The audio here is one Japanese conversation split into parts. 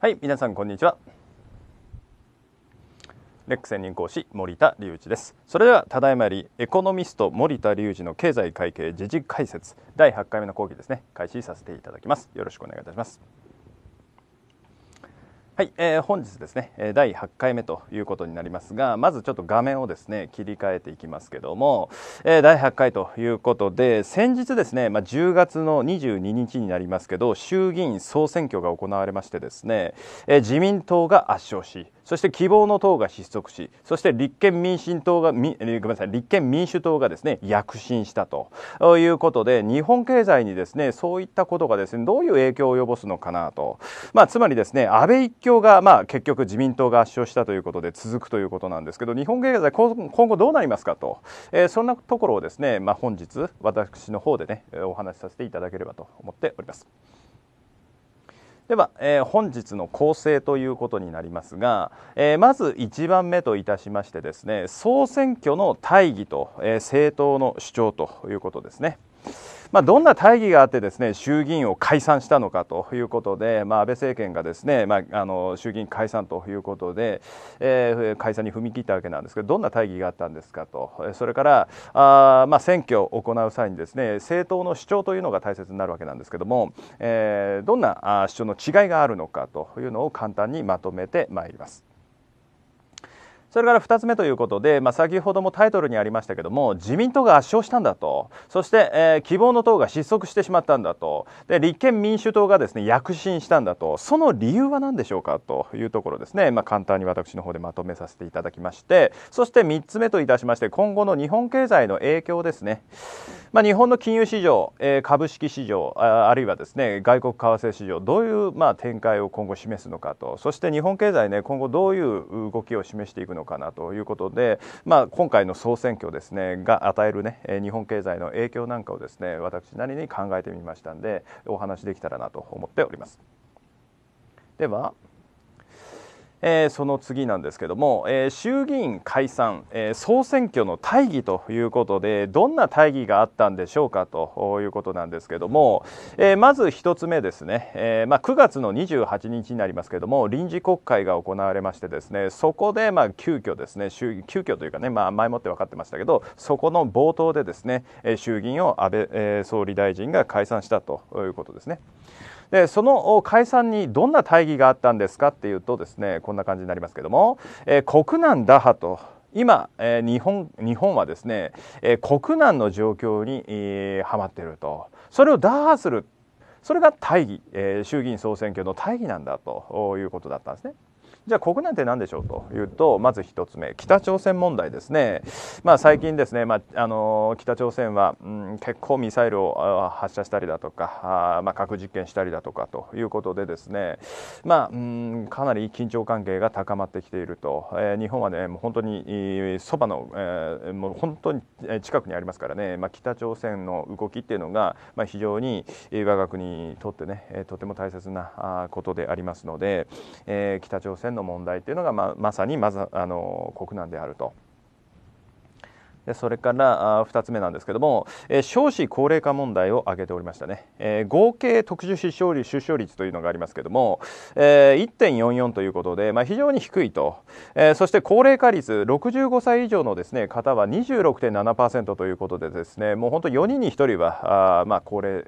はい、皆さんこんにちは。レック専任講師森田隆一です。それではただいまよりエコノミスト森田隆二の経済会計時事解説第8回目の講義ですね開始させていただきます。よろしくお願いいたします。はい、えー、本日ですね第8回目ということになりますがまずちょっと画面をですね切り替えていきますけども、えー、第8回ということで先日ですね、まあ、10月の22日になりますけど衆議院総選挙が行われましてですね、えー、自民党が圧勝しそして希望の党が失速しそして立憲民進党がごめんなさい立憲民主党がですね躍進したということで日本経済にですねそういったことがですねどういう影響を及ぼすのかなと、まあ、つまりですね安倍一強が、まあ、結局自民党が圧勝したということで続くということなんですけど日本経済今後どうなりますかと、えー、そんなところをですね、まあ、本日私の方でねお話しさせていただければと思っております。では、えー、本日の構成ということになりますが、えー、まず1番目といたしましてですね総選挙の大義と、えー、政党の主張ということですね。まあ、どんな大義があってですね衆議院を解散したのかということで、まあ、安倍政権がですね、まあ、あの衆議院解散ということで、えー、解散に踏み切ったわけなんですけどどんな大義があったんですかとそれからあ、まあ、選挙を行う際にですね政党の主張というのが大切になるわけなんですけども、えー、どんな主張の違いがあるのかというのを簡単にまとめてまいります。それから2つ目ということで、まあ、先ほどもタイトルにありましたけども、自民党が圧勝したんだと、そして、えー、希望の党が失速してしまったんだと、で立憲民主党がですね躍進したんだと、その理由は何でしょうかというところですね、まあ、簡単に私の方でまとめさせていただきまして、そして3つ目といたしまして、今後の日本経済の影響ですね。まあ、日本の金融市場、えー、株式市場あ、あるいはですね外国為替市場、どういうまあ展開を今後示すのかと、そして日本経済ね、今後どういう動きを示していくのか。かなということで、まあ、今回の総選挙ですねが与える、ね、日本経済の影響なんかをですね私なりに考えてみましたのでお話できたらなと思っております。ではえー、その次なんですけども、えー、衆議院解散、えー、総選挙の大義ということでどんな大義があったんでしょうかということなんですけども、えまず1つ目ですね、えまあ、9月の28日になりますけども臨時国会が行われましてですねそこでまあ急遽ですね急遽というかね、まあ、前もって分かってましたけどそこの冒頭でですね衆議院を安倍、え総理大臣が解散したということですね。でその解散にどんな大義があったんですかっていうとですねこんな感じになりますけども、えー、国難打破と今、えー、日本日本はですね、えー、国難の状況に、えー、はまっているとそれを打破するそれが大義、えー、衆議院総選挙の大義なんだということだったんですね。じゃあ国内って何でしょうというとまず1つ目北朝鮮問題ですね、まあ、最近ですね、まあ、あの北朝鮮は、うん、結構ミサイルを発射したりだとかあ、まあ、核実験したりだとかということでですね、まあ、うん、かなり緊張関係が高まってきていると、えー、日本はねもう本当にそばの、えー、もう本当に近くにありますからね、まあ、北朝鮮の動きっていうのが、まあ、非常に我が国にとってねとても大切なことでありますので、えー、北朝鮮のの問題っていうのが、まあ、まさにまずあの国難であると。それから2つ目なんですけども、少子高齢化問題を挙げておりましたね、合計特殊出生率出生率というのがありますけども、1.44ということで、まあ、非常に低いと、そして高齢化率65歳以上のですね方は26.7%ということでですねもう本当4人に1人はまあ、高齢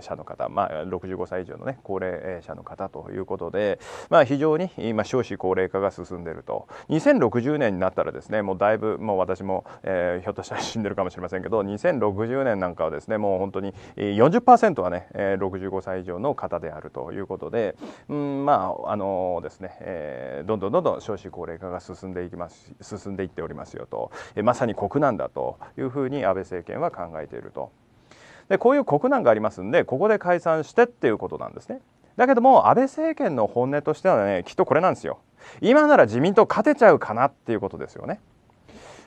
者の方、まあ、65歳以上の、ね、高齢者の方ということで、まあ、非常に今少子高齢化が進んでいると2060年になったらですねもうだいぶもう私も、えーひょっとしたら死んでるかもしれませんけど2060年なんかはですねもう本当に40%はね65歳以上の方であるということで、うん、まああのですね、えー、どんどんどんどん少子高齢化が進んでいきます進んでいっておりますよと、えー、まさに国難だというふうに安倍政権は考えていると。でこういう国難がありますんでここで解散してっていうことなんですね。だけども安倍政権の本音としてはねきっとこれなんですよ。今なら自民党勝てちゃうかなっていうことですよね。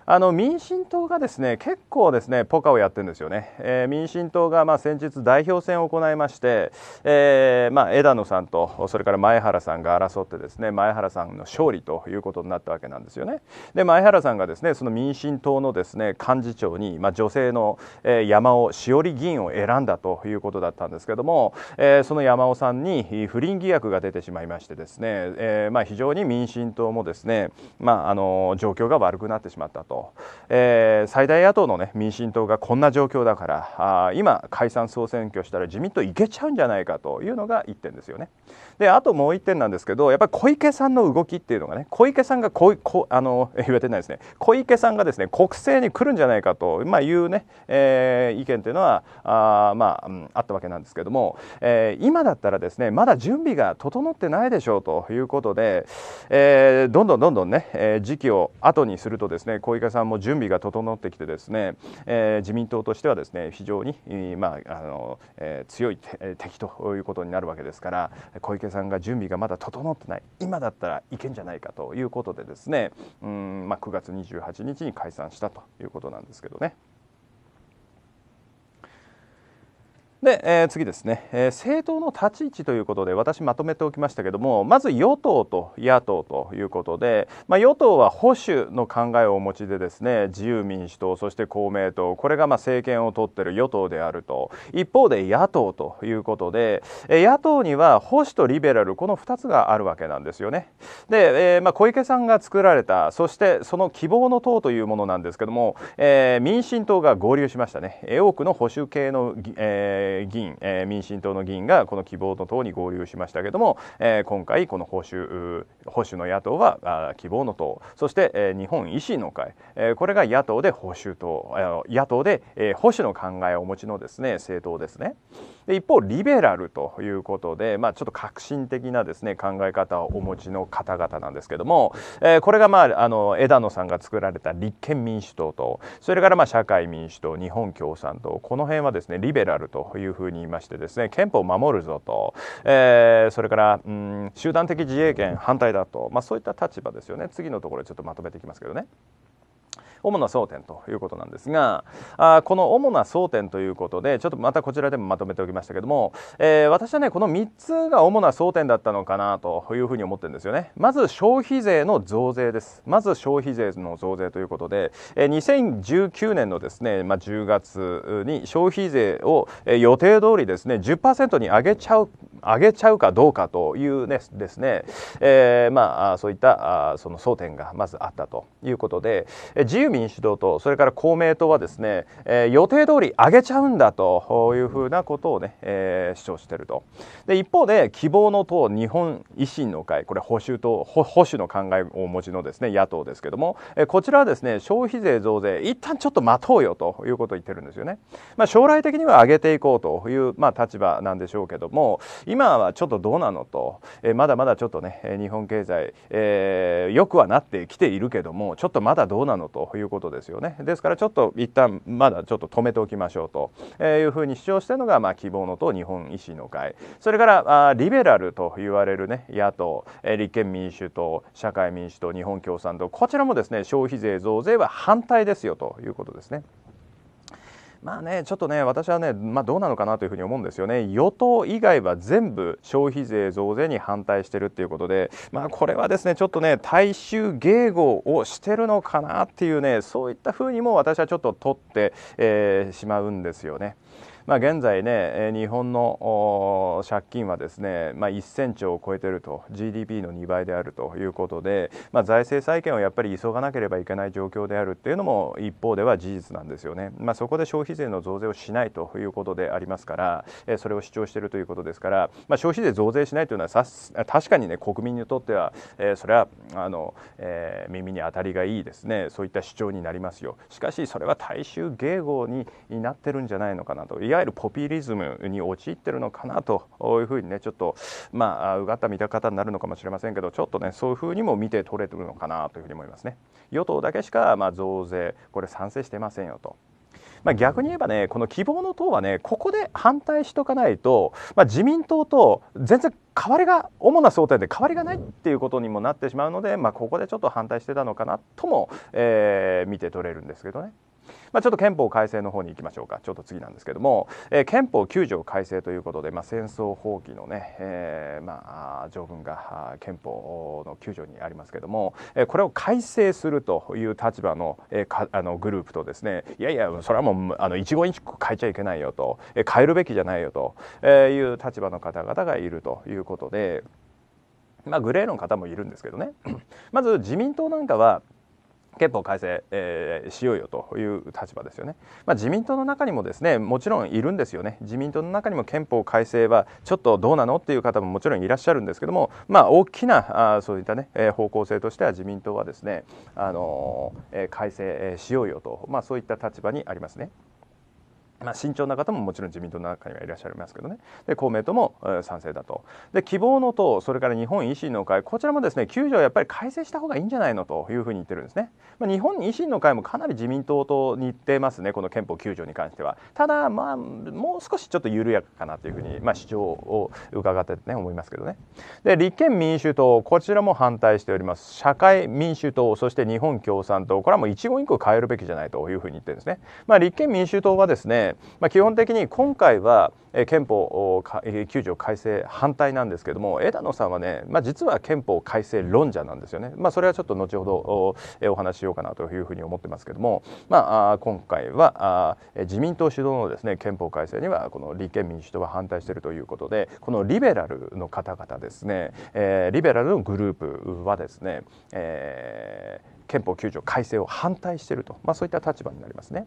あの民進党がですね結構ですねポカをやってるんですよね、えー、民進党がまあ先日代表選を行いまして、えー、まあ枝野さんとそれから前原さんが争ってですね前原さんの勝利ということになったわけなんですよねで前原さんがですねその民進党のですね幹事長にまあ女性の山尾しおり議員を選んだということだったんですけども、えー、その山尾さんに不倫疑惑が出てしまいましてですね、えー、まあ非常に民進党もですねまああの状況が悪くなってしまったと。と、えー、最大野党の、ね、民進党がこんな状況だからあ今、解散総選挙したら自民党いけちゃうんじゃないかというのが1点ですよね。であともう1点なんですけどやっぱり小池さんの動きっていうのがね小池さんがここあの 言われないですね小池さんがですね国政に来るんじゃないかと、まあ、いうね、えー、意見っていうのはあ,、まあ、うん、あったわけなんですけども、えー、今だったらですねまだ準備が整ってないでしょうということで、えー、どんどんどんどんね、え時期を後にするとですね小池さんも準備が整ってきてですね、え自民党としてはですね非常に、まああのえ強い敵ということになるわけですから小池さんが準備がまだ整ってない今だったらいけんじゃないかということでですねうん、まあ、9月28日に解散したということなんですけどね。で、えー、次ですね、えー、政党の立ち位置ということで私まとめておきましたけどもまず与党と野党ということで、まあ、与党は保守の考えをお持ちでですね自由民主党そして公明党これがま政権を取っている与党であると一方で野党ということで、えー、野党には保守とリベラルこの2つがあるわけなんですよね。で、えまあ、小池さんが作られたそしてその希望の党というものなんですけども、え民進党が合流しましたね。多くの保守系の、ええ議員、えー、民進党の議員がこの希望の党に合流しましたけども、えー、今回この報酬保守の野党はあ希望の党そして、えー、日本維新の会、えー、これが野党で保守党、えー、野党で、えー、保守の考えをお持ちのですね政党ですね。で一方リベラルということで、まあ、ちょっと革新的なですね考え方をお持ちの方々なんですけども、えー、これが、まあ、あの枝野さんが作られた立憲民主党とそれからまあ社会民主党日本共産党この辺はですねリベラルというふうに言いましてですね憲法を守るぞと、えー、それからうん集団的自衛権反対だと、まあ、そういった立場ですよね次のところちょっとまとめていきますけどね。主な争点ということなんですがあこの主な争点ということでちょっとまたこちらでもまとめておきましたけども、えー、私はねこの3つが主な争点だったのかなというふうに思ってるんですよねまず消費税の増税ですまず消費税の増税ということで、えー、2019年のですね、まあ、10月に消費税を予定通りですね10%に上げちゃう上げちゃうかどうかというねですね、えー、まあそういったあその争点がまずあったということで自由民主党とそれから公明党はですね、えー、予定通り上げちゃうんだというふうなことをね、えー、主張しているとで一方で希望の党日本維新の会これ保守党保守の考えをお持ちのですね野党ですけども、えー、こちらはですね消費税増税一旦ちょっと待とうよということを言ってるんですよね、まあ、将来的には上げていこうという、まあ、立場なんでしょうけども今はちょっとどうなのと、えー、まだまだちょっとね日本経済、えー、よくはなってきているけどもちょっとまだどうなのということですよねですからちょっと一旦まだちょっと止めておきましょうと、えいうふうに主張してるのが、まあ、希望の党日本維新の会それからあリベラルと言われる、ね、野党、え立憲民主党社会民主党日本共産党こちらもですね消費税増税は反対ですよということですね。まあね、ちょっとね、私はね、まあ、どうなのかなというふうに思うんですよね。与党以外は全部消費税増税に反対してるっていうことで、まあ、これはですね、ちょっとね、大衆迎合をしてるのかなっていうね、そういったふうにも私はちょっと取って、えー、しまうんですよね。まあ、現在ね日本の借金はですね、まあ、1000兆を超えていると GDP の2倍であるということで、まあ、財政再建をやっぱり急がなければいけない状況であるっていうのも一方では事実なんですよね、まあ、そこで消費税の増税をしないということでありますからそれを主張しているということですから、まあ、消費税増税しないというのは確かにね国民にとっては、えそれはあの、えー、耳に当たりがいいですねそういった主張になりますよしかしそれは大衆迎合になってるんじゃないのかなといわゆるポピュリズムに陥ってるのかなというふうにねちょっとまあうがった見た方になるのかもしれませんけどちょっとねそういうふうにも見て取れてるのかなというふうに思いますね。与党だけしか、まあ、増税これ賛成してませんよとまあ、逆に言えばねこの希望の党はねここで反対しとかないと、まあ、自民党と全然変わりが主な争点で変わりがないっていうことにもなってしまうので、まあ、ここでちょっと反対してたのかなとも、えー、見て取れるんですけどね。まあ、ちょっと憲法改正の方に行きましょうかちょっと次なんですけども、えー、憲法9条改正ということで、まあ、戦争放棄のね、えー、まあ、条文が憲法の9条にありますけども、えー、これを改正するという立場の,、えー、あのグループとですねいやいやそれはもうあの一言一句変えちゃいけないよと、えー、変えるべきじゃないよと、いう立場の方々がいるということで。まあ、グレーの方もいるんですけどね まず自民党なんかは憲法改正、えー、しようよという立場ですよね、まあ、自民党の中にもですねもちろんいるんですよね自民党の中にも憲法改正はちょっとどうなのっていう方ももちろんいらっしゃるんですけども、まあ、大きなあそういったね、えー、方向性としては自民党はですね、あのー、えー、改正しようよと、まあ、そういった立場にありますね。まあ、慎重な方ももちろん自民党の中にはいらっしゃいますけどねで公明党も、賛成だとで希望の党それから日本維新の会こちらもですね9条やっぱり改正した方がいいんじゃないのというふうに言ってるんですね、まあ、日本維新の会もかなり自民党と似てますねこの憲法9条に関してはただまあもう少しちょっと緩やかかなというふうに、まあ、主張を伺ってね思いますけどねで立憲民主党こちらも反対しております社会民主党そして日本共産党これはもう一言一句変えるべきじゃないというふうに言ってるんですね、まあ、立憲民主党はですねまあ、基本的に今回は憲法9条改正反対なんですけども枝野さんはね、まあ、実は憲法改正論者なんですよね、まあ、それはちょっと後ほどお話ししようかなというふうに思ってますけども、まあ、今回は自民党主導のですね憲法改正にはこの立憲民主党は反対しているということでこのリベラルの方々ですね、えリベラルのグループはですね、えー、憲法9条改正を反対していると、まあ、そういった立場になりますね。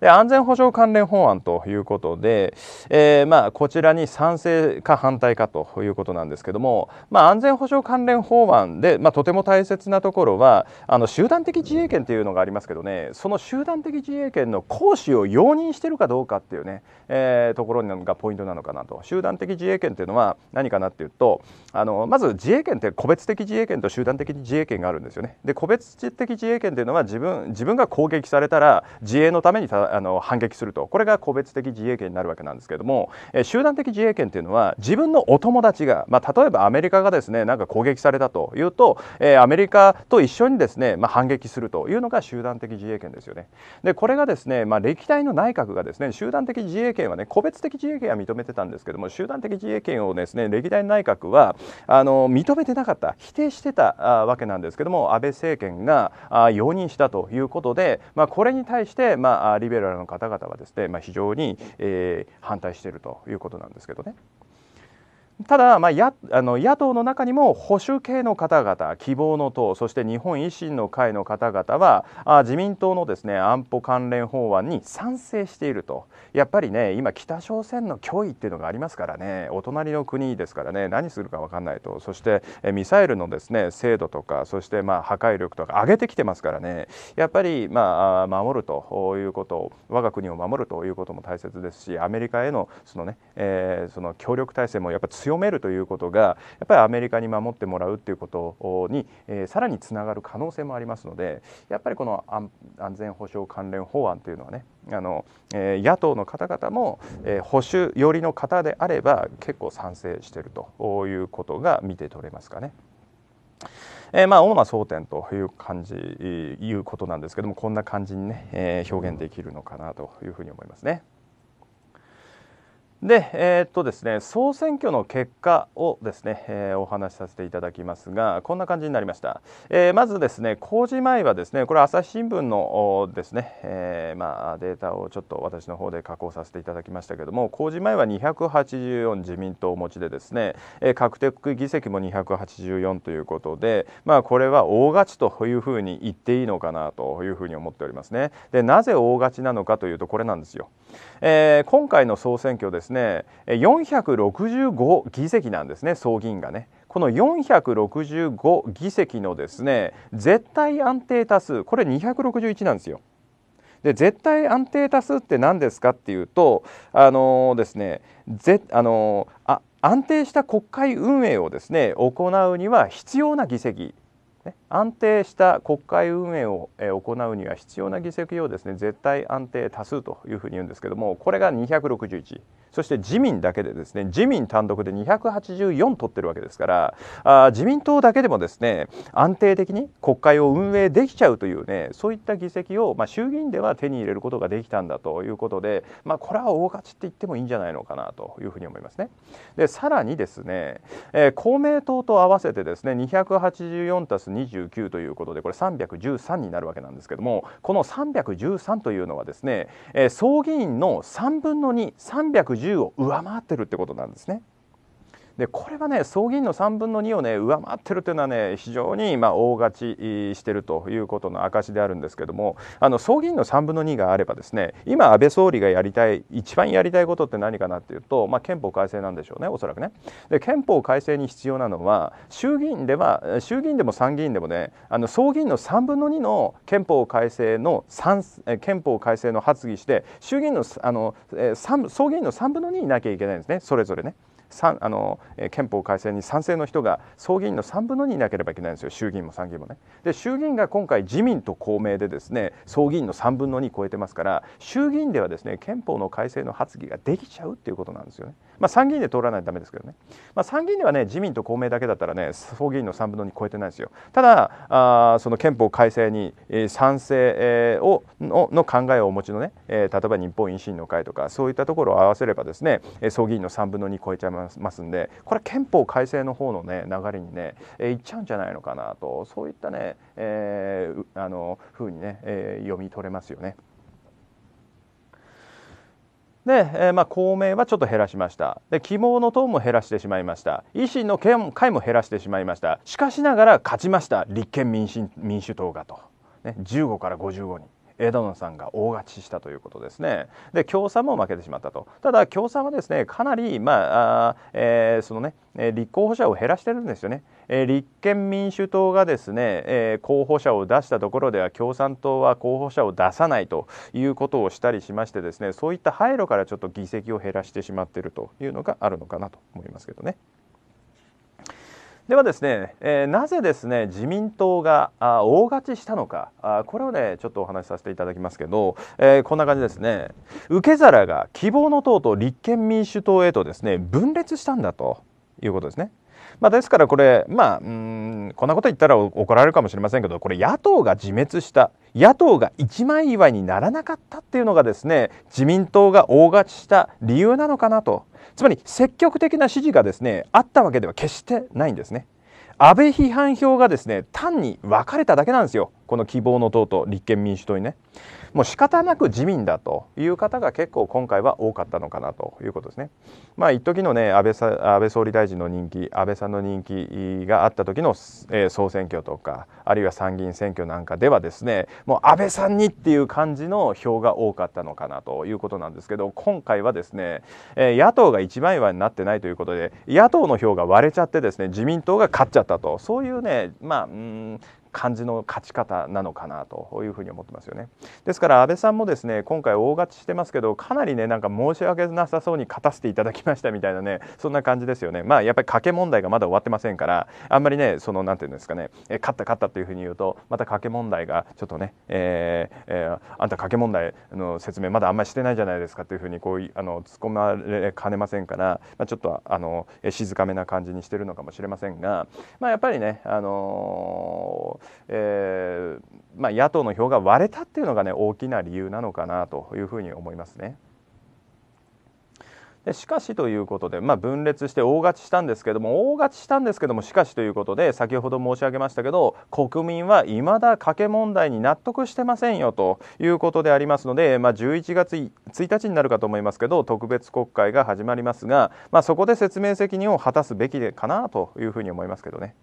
で安全保障関連法案ということで、えー、まあ、こちらに賛成か反対かということなんですけども、まあ、安全保障関連法案で、まあ、とても大切なところはあの集団的自衛権というのがありますけどねその集団的自衛権の行使を容認しているかどうかっていうね、えー、ところがポイントなのかなと集団的自衛権というのは何かなというとあのまず自衛権って個別的自衛権と集団的自衛権があるんですよね。で個別的自衛権というのは自分自分が攻撃されたら自衛のために戦あの反撃するとこれが個別的自衛権になるわけなんですけども、えー、集団的自衛権というのは自分のお友達が、まあ、例えばアメリカがですねなんか攻撃されたというと、えー、アメリカと一緒にですね、まあ、反撃するというのが集団的自衛権ですよね。でこれがですね、まあ、歴代の内閣がですね集団的自衛権はね個別的自衛権は認めてたんですけども集団的自衛権をですね歴代内閣はあの認めてなかった否定してたわけなんですけども安倍政権があ容認したということで、まあ、これに対して、まあ、リベベラルの方々はですね、まあ、非常に、えー、反対しているということなんですけどね。ただ、まあ、やあの野党の中にも保守系の方々希望の党そして日本維新の会の方々はあ自民党のですね安保関連法案に賛成しているとやっぱりね今北朝鮮の脅威っていうのがありますからねお隣の国ですからね何するか分かんないとそしてえミサイルのですね精度とかそしてまあ破壊力とか上げてきてますからねやっぱりまあ守るということ我が国を守るということも大切ですしアメリカへのそのね、えー、その協力体制もやっぱ強強めるということがやっぱりアメリカに守ってもらうということに、えー、さらにつながる可能性もありますのでやっぱりこの安全保障関連法案というのはねあの、えー、野党の方々も、えー、保守寄りの方であれば結構賛成しているということが見て取れますかね。えー、まあ主な争点という感じいうことなんですけどもこんな感じにね、えー、表現できるのかなというふうに思いますね。で、えー、っとですね、総選挙の結果をですね、えー、お話しさせていただきますが、こんな感じになりました。えー、まずですね、公示前はですね、これ朝日新聞のですね、えー、まあデータをちょっと私の方で加工させていただきましたけれども、公示前は284自民党持ちでですね、えー、確定議席も284ということで、まあこれは大勝ちというふうに言っていいのかなというふうに思っておりますね。で、なぜ大勝ちなのかというとこれなんですよ。えー、今回の総選挙ですね。ね465議席なんですね総議員がね。この465議席のですね絶対安定多数これ261なんですよ。で絶対安定多数って何ですかっていうとあのー、ですねぜあのー、あ安定した国会運営をですね行うには必要な議席、ね、安定した国会運営を行うには必要な議席をですね絶対安定多数というふうに言うんですけどもこれが261そして自民だけでですね自民単独で284取ってるわけですからあ自民党だけでもですね安定的に国会を運営できちゃうというねそういった議席を、まあ、衆議院では手に入れることができたんだということで、まあ、これは大勝ちって言ってもいいんじゃないのかなというふうに思いますね。でさらにですね、えー、公明党と合わせてですね284たす20 319ということでこれ313になるわけなんですけどもこの313というのはですね、えー、総議員の3分の2310を上回ってるってことなんですね。でこれがね総議員の3分の2をね上回ってるというのはね非常にま大勝ちしてるということの証であるんですけどもあの総議員の3分の2があればですね今安倍総理がやりたい一番やりたいことって何かなっていうと、まあ、憲法改正なんでしょうねおそらくね。で憲法改正に必要なのは衆議院では衆議院でも参議院でもねあの総議員の3分の2の憲法改正の憲法改正の発議して衆議院のあの、え総議員の3分の2いなきゃいけないんですねそれぞれね。あの憲法改正に賛成の人が総議員の3分の2になければいけないんですよ衆議院も参議院もね。で衆議院が今回自民と公明でですね総議員の3分の2超えてますから衆議院ではですね憲法の改正の発議ができちゃうっていうことなんですよね。まあ、参議院で通らないとダメですけどね、まあ、参議院ではね自民と公明だけだったらね総議員の3分の2超えてないですよ。ただあその憲法改正に、え賛成、えをのの考えをお持ちのね、え例えば日本維新の会とかそういったところを合わせればですね総議員の3分の2超えちゃいます。ますんでこれ憲法改正の方のね流れにね、えー、いっちゃうんじゃないのかなとそういったね、えー、あの風にね、えー、読み取れますよね。で、えー、まあ、公明はちょっと減らしましたで希望の党も減らしてしまいました維新の会も減らしてしまいましたしかしながら勝ちました立憲民進民主党がと、ね、15から55人。枝野さんが大勝ちしたということですね。で共産も負けてしまったと。ただ共産はですねかなりまあえー、そのねえ立候補者を減らしてるんですよね。え立憲民主党がですね、え候補者を出したところでは共産党は候補者を出さないということをしたりしましてですねそういった廃炉からちょっと議席を減らしてしまっているというのがあるのかなと思いますけどね。ではですね、えー、なぜですね自民党があ大勝ちしたのかあこれをねちょっとお話しさせていただきますけど、えー、こんな感じですね受け皿が希望の党と立憲民主党へとですね分裂したんだということですね。まあ、ですからこれまあうんこんなこと言ったら怒られるかもしれませんけどこれ野党が自滅した野党が一枚岩にならなかったっていうのがですね自民党が大勝ちした理由なのかなとつまり積極的な支持がですねあったわけでは決してないんですね。安倍批判票がですね単に分かれただけなんですよ。この希望の党と立憲民主党にねもう仕方なく自民だという方が結構今回は多かったのかなということですね。まあ一時のね安倍安倍総理大臣の人気安倍さんの人気があった時の、えー、総選挙とかあるいは参議院選挙なんかではですねもう安倍さんにっていう感じの票が多かったのかなということなんですけど今回はですね、えー、野党が一枚岩になってないということで野党の票が割れちゃってですね自民党が勝っちゃったとそういうねまあうん感じの勝ち方なのかなというふうに思ってますよね。ですから安倍さんもですね今回大勝ちしてますけどかなりねなんか申し訳なさそうに勝たせていただきましたみたいなねそんな感じですよね。まあやっぱり賭け問題がまだ終わってませんからあんまりねその何て言うんですかね勝った勝ったというふうに言うとまた賭け問題がちょっとね、えーえー、あんた賭け問題の説明まだあんまりしてないじゃないですかというふうにこうあの突っ込まれかねませんから、まあ、ちょっとあの静かめな感じにしてるのかもしれませんが、まあ、やっぱりねあのーえー、まあ、野党の票が割れたっていうのが、ね、大きな理由なのかなというふうに思いますね。でしかしということで、まあ、分裂して大勝ちしたんですけども大勝ちしたんですけどもしかしということで先ほど申し上げましたけど国民はいまだ賭け問題に納得してませんよということでありますので、まあ、11月1日になるかと思いますけど特別国会が始まりますが、まあ、そこで説明責任を果たすべきかなというふうに思いますけどね。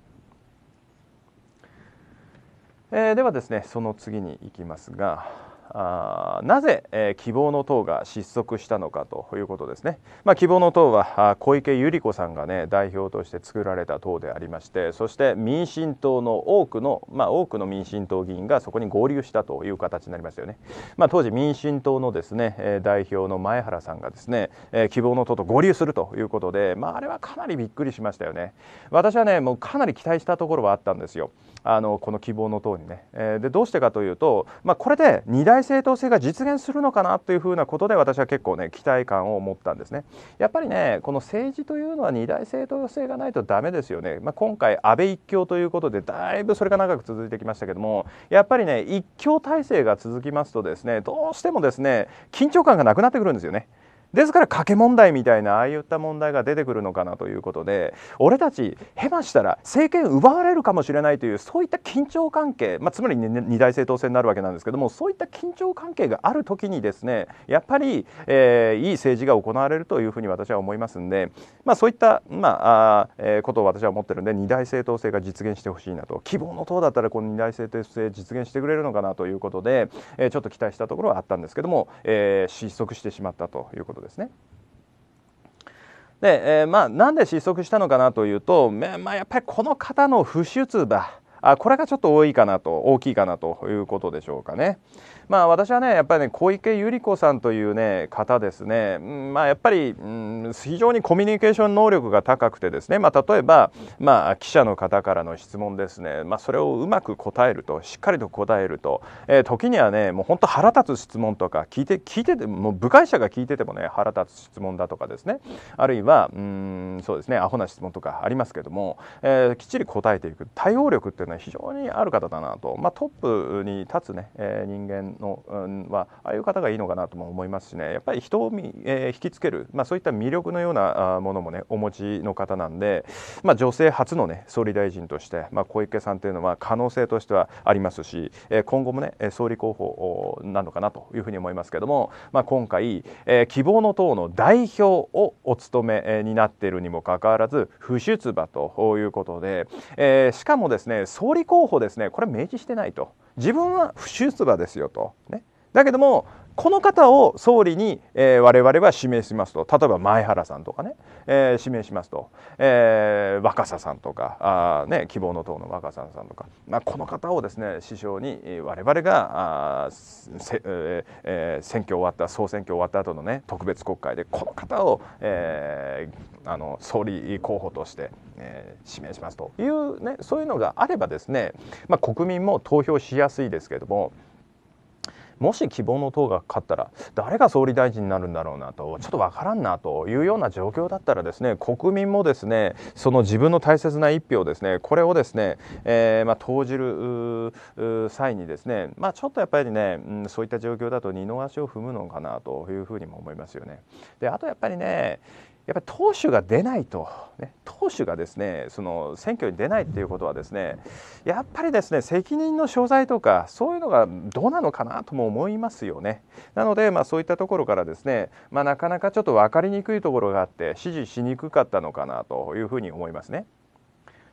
えー、ではですねその次に行きますがあなぜ、えー、希望の党が失速したのかということですね、まあ、希望の党は小池百合子さんが、ね、代表として作られた党でありましてそして民進党の多くの、まあ、多くの民進党議員がそこに合流したという形になりますよね、まあ、当時民進党のですね、え代表の前原さんがですね、え希望の党と合流するということで、まあ、あれはかなりびっくりしましたよね私はねもうかなり期待したところはあったんですよあのこの希望の党にね、えー、でどうしてかというと、まあ、これで二大政党制が実現するのかなというふうなことで私は結構ね期待感を持ったんですねやっぱりねこの政治というのは二大政党制がないとダメですよね、まあ、今回安倍一強ということでだいぶそれが長く続いてきましたけどもやっぱりね一強体制が続きますとですねどうしてもですね緊張感がなくなってくるんですよね。ですから賭け問題みたいなああいった問題が出てくるのかなということで俺たちヘマしたら政権奪われるかもしれないというそういった緊張関係、まあ、つまり二大政党制になるわけなんですけどもそういった緊張関係がある時にですねやっぱり、えー、いい政治が行われるというふうに私は思いますんで、まあ、そういった、まああえことを私は思ってるんで二大政党制が実現してほしいなと希望の党だったらこの二大政党制実現してくれるのかなということで、えー、ちょっと期待したところはあったんですけども、えー、失速してしまったということことですね。で、えー、まあ、なんで失速したのかなというと、まあ、やっぱりこの方の不出馬あこれがちょっと多いかなと大きいかなということでしょうかね。まあ、私はね、やっぱりね、小池百合子さんというね、方ですね、まあ、やっぱり、うん、非常にコミュニケーション能力が高くてですね、まあ、例えば、まあ、記者の方からの質問ですね、まあ、それをうまく答えると、しっかりと答えると、えー、時にはね、もう本当腹立つ質問とか、聞いて、聞いてて、もう部外者が聞いててもね、腹立つ質問だとかですね、あるいは、うん、そうですね、アホな質問とかありますけども、えー、きっちり答えていく、対応力っていうのは非常にある方だなと、まあ、トップに立つね、えー、人間の、うん、はああいう方がいいのかなとも思いますしねやっぱり人を、えー、引きつける、まあ、そういった魅力のようなものもねお持ちの方なんで、まあ、女性初のね総理大臣として、まあ、小池さんというのは可能性としてはありますし、えー、今後もね総理候補なのかなというふうに思いますけども、まあ、今回、えー、希望の党の代表をお務めになっているにもかかわらず不出馬ということで、えー、しかもですね総理候補ですねこれ明示してないと。自分は不出馬ですよと、ね、だけどもこの方を総理に、えー、我々は指名しますと例えば前原さんとかね、えー、指名しますと、えー、若狭さんとかあ、ね、希望の党の若狭さんとか、まあ、この方をですね首相に我々があせ、ええー、選挙終わった総選挙終わった後のね特別国会でこの方を、えー、あの総理候補として、えー、指名しますという、ね、そういうのがあればですね、まあ、国民も投票しやすいですけれども。もし希望の党が勝ったら誰が総理大臣になるんだろうなとちょっと分からんなというような状況だったらですね国民もですねその自分の大切な一票ですねこれをですね、えー、まあ、投じる際にですね、まあ、ちょっとやっぱりね、うん、そういった状況だと二の足を踏むのかなというふうにも思いますよね。であとやっぱりねやっぱり党首が出ないと、ね、党首がですねその選挙に出ないということはですねやっぱりですね責任の所在とかそういうのがどうなのかなとも思いますよね。なので、まあ、そういったところからですね、まあ、なかなかちょっと分かりにくいところがあって支持しにくかったのかなというふうに思いますね。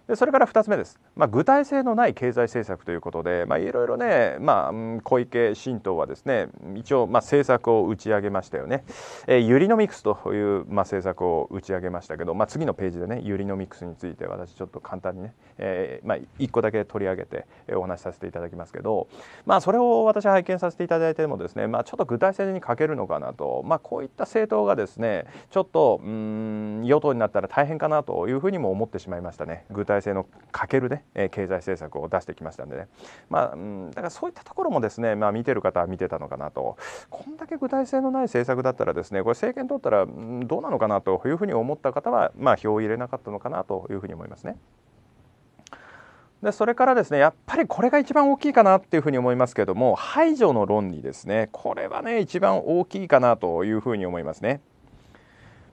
でそれから2つ目です、まあ、具体性のない経済政策ということで、まあ、いろいろね、まあ、小池新党はですね一応、まあ、政策を打ち上げましたよね、えー、ユリノミクスという、まあ、政策を打ち上げましたけど、まあ、次のページでねユリノミクスについて私ちょっと簡単にね、えーまあ、1個だけ取り上げてお話しさせていただきますけど、まあ、それを私拝見させていただいてもですね、まあ、ちょっと具体性に欠けるのかなと、まあ、こういった政党がですねちょっとうん与党になったら大変かなというふうにも思ってしまいましたね。具体済性のかけるね、え経済政策を出してきましたんでね、まあ、うん、だからそういったところもですね、まあ、見てる方は見てたのかなとこんだけ具体性のない政策だったらですねこれ政権取ったら、うん、どうなのかなというふうに思った方は、まあ、票を入れなかったのかなというふうに思いますね。でそれからですねやっぱりこれが一番大きいかなっていうふうに思いますけども排除の論理ですねこれはね一番大きいかなというふうに思いますね。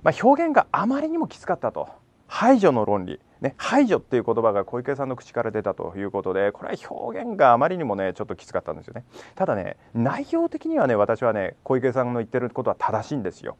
まあ、表現があまりにもきつかったと。排除の論理ね、排除っていう言葉が小池さんの口から出たということでこれは表現があまりにもねちょっときつかったんですよねただね内容的にはね私はね小池さんの言ってることは正しいんですよ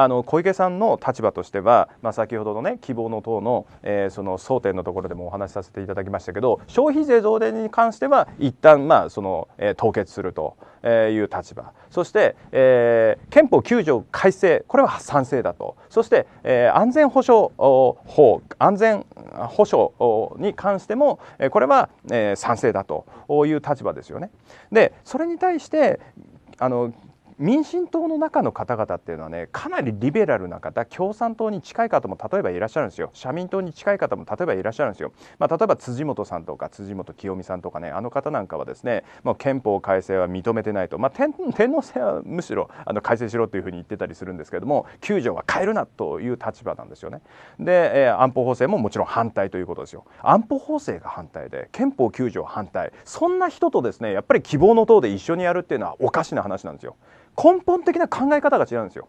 あの小池さんの立場としては、まあ、先ほどのね希望の党の,、えー、その争点のところでもお話しさせていただきましたけど消費税増税に関しては一旦まあその、えー、凍結するという立場そして、えー、憲法9条改正これは賛成だとそして、えー、安全保障法安全保障に関してもこれは、えー、賛成だという立場ですよね。でそれに対してあの民進党の中の方々っていうのはねかなりリベラルな方共産党に近い方も例えばいらっしゃるんですよ社民党に近い方も例えばいらっしゃるんですよ、まあ、例えば辻元さんとか辻元清美さんとかねあの方なんかはですね、まあ、憲法改正は認めてないと、まあ、天皇制はむしろあの改正しろというふうに言ってたりするんですけども9条は変えるなという立場なんですよねで、えー、安保法制ももちろん反対ということですよ安保法制が反対で憲法9条反対そんな人とですねやっぱり希望の党で一緒にやるっていうのはおかしな話なんですよ根本的な考え方が違うんですよ。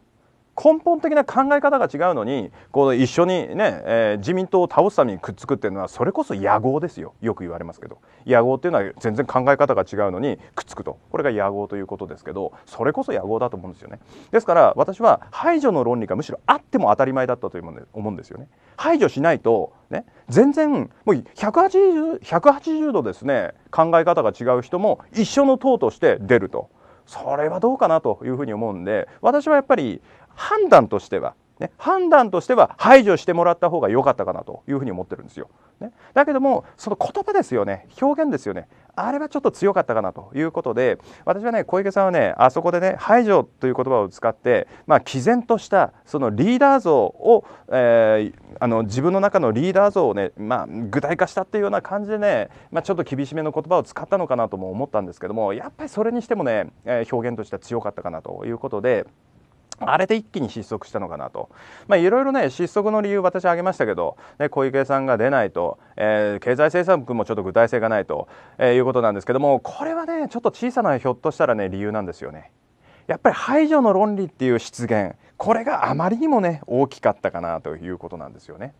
根本的な考え方が違うのにこの一緒にね、えー、自民党を倒すためにくっつくっていうのはそれこそ野合ですよよく言われますけど野合っていうのは全然考え方が違うのにくっつくとこれが野合ということですけどそれこそ野合だと思うんですよねですから私は排除の論理がむしろあっても当たり前だったという思うんですよね排除しないとね全然もう 180, 180度ですね考え方が違う人も一緒の党として出ると。それはどうかなというふうに思うんで私はやっぱり判断としてはね、判断としては排除してもらった方が良かったかなというふうに思ってるんですよ。ね、だけどもその言葉ですよね表現ですよねあれはちょっと強かったかなということで私はね小池さんはねあそこでね排除という言葉を使って、まあ、毅然としたそのリーダー像を、えー、あの自分の中のリーダー像をね、まあ、具体化したっていうような感じでね、まあ、ちょっと厳しめの言葉を使ったのかなとも思ったんですけどもやっぱりそれにしてもね表現としては強かったかなということで。あれで一気に失速したのかなと、まあ、いろいろね、失速の理由、私、挙げましたけど、ね、小池さんが出ないと、えー、経済政策もちょっと具体性がないと、えー、いうことなんですけども、これはね、ちょっと小さな、ひょっとしたらね、理由なんですよね。やっぱり排除の論理っていう出現、これがあまりにもね、大きかったかなということなんですよね。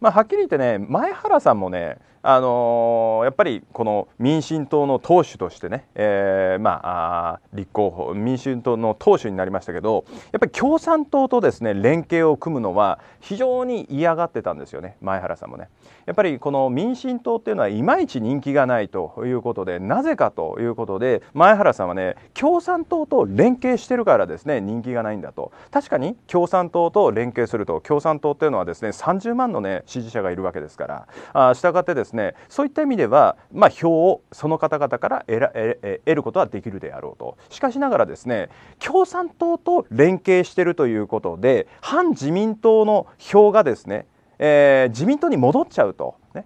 まあ、はっきり言ってね前原さんもねあのー、やっぱりこの民進党の党首としてね、えー、まあ立候補民進党の党首になりましたけどやっぱり共産党とですね連携を組むのは非常に嫌がってたんですよね前原さんもね。やっぱりこの民進党っていうのはいまいち人気がないということでなぜかということで前原さんはね共産党と連携してるからですね人気がないんだと確かに共産党と連携すると共産党っていうのはですね30万のね支持者がいるわけですからあがってですねですねそういった意味では、まあ、票をその方々から得ることはできるであろうとしかしながらですね共産党と連携しているということで反自民党の票がですね、えー、自民党に戻っちゃうと、ね、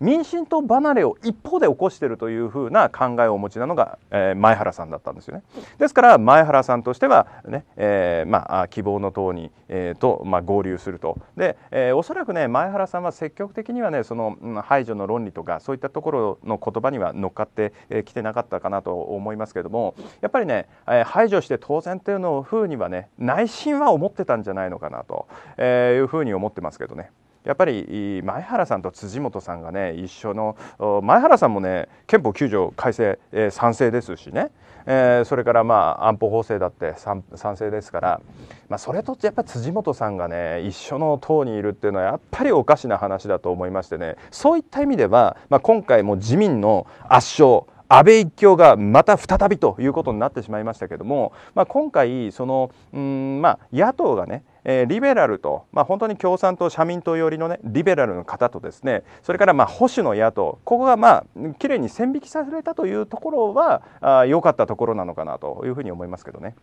民進党離れを一方で起こしているというふうな考えをお持ちなのが、えー、前原さんだったんですよね。ですから前原さんとしてはね、えー、まあ希望の党に、えー、とまあ合流するとで、えー、おそらくね前原さんは積極的にはねその、うん、排除の論理とかそういったところの言葉には乗っかってき、えー、てなかったかなと思いますけれどもやっぱりね、えー、排除して当然というのふうにはね内心は思ってたんじゃないのかなというふうに思ってますけどね。やっぱり前原さんと辻元さんがね一緒の前原さんもね憲法9条改正、えー、賛成ですしね、えー、それからまあ安保法制だって賛成ですから、まあ、それとやっぱり辻元さんがね一緒の党にいるっていうのはやっぱりおかしな話だと思いましてねそういった意味では、まあ、今回も自民の圧勝安倍一強がまた再びということになってしまいましたけども、まあ、今回その、うんまあ、野党がねえリベラルと、まあ、本当に共産党社民党寄りの、ね、リベラルの方とですねそれからまあ保守の野党ここがまあ綺麗に線引きさせれたというところは良かったところなのかなというふうに思いますけどね。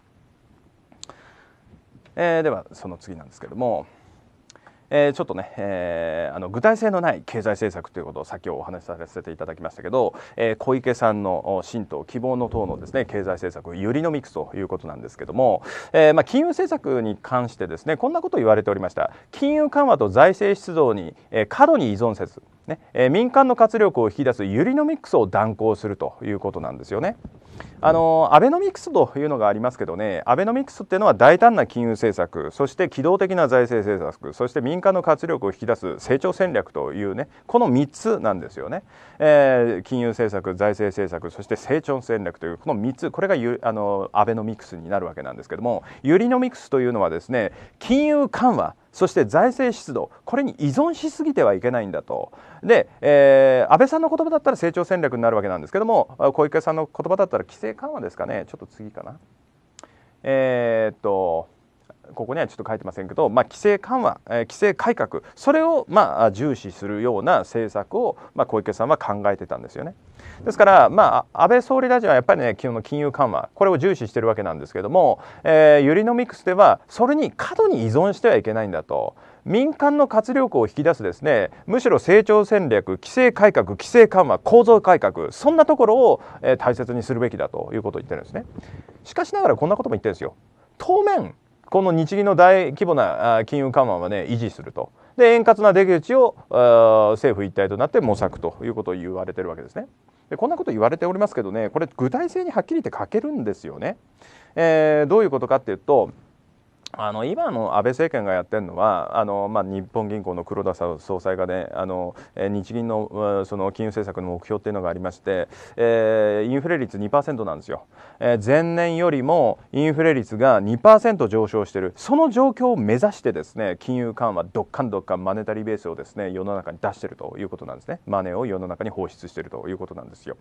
えー、ではその次なんですけども。えー、ちょっとね、えー、あの具体性のない経済政策ということを先ほどお話しさせていただきましたけど、えー、小池さんの新党希望の党のですね経済政策ユリノミクスということなんですけども、えー、まあ金融政策に関してですねこんなことを言われておりました金融緩和と財政出動に、えー、過度に依存せずねえー、民間の活力を引き出すユリノミクスを断行するということなんですよね。あのアベノミクスというのがありますけどねアベノミクスっていうのは大胆な金融政策そして機動的な財政政策そして民間の活力を引き出す成長戦略というねこの3つなんですよね、えー、金融政策財政政策そして成長戦略というこの3つこれがゆあのアベノミクスになるわけなんですけどもユリノミクスというのはですね金融緩和そして財政出動これに依存しすぎてはいけないんだとで、えー、安倍さんの言葉だったら成長戦略になるわけなんですけども小池さんの言葉だったら規制緩和ですかねちょっと次かなえー、っとここにはちょっと書いてませんけど、まあ、規制緩和、えー、規制改革それをまあ重視するような政策を、まあ、小池さんは考えてたんですよね。ですから、まあ、安倍総理大臣はやっぱりね、昨日の金融緩和、これを重視してるわけなんですけども、えー、ユリノミクスでは、それに過度に依存してはいけないんだと。民間の活力を引き出すですねむしろ成長戦略規制改革規制緩和構造改革そんなところを、えー、大切にするべきだということを言ってるんですねしかしながらこんなことも言ってるんですよ当面この日銀の大規模な金融緩和はね維持すると。で円滑な出口を政府一体となって模索ということを言われてるわけですね。でこんなこと言われておりますけどねこれ具体性にはっきり言って欠けるんですよね。えー、どういうことかっていうとあの今の安倍政権がやってるのはあの、まあ、日本銀行の黒田総裁が、ね、あの日銀のその金融政策の目標というのがありまして、えー、インフレ率2%なんですよ、えー、前年よりもインフレ率が2%上昇しているその状況を目指してですね金融緩和どっかんどっかんマネタリーベースをですね世の中に出しているということなんですねマネーを世の中に放出しているということなんですよ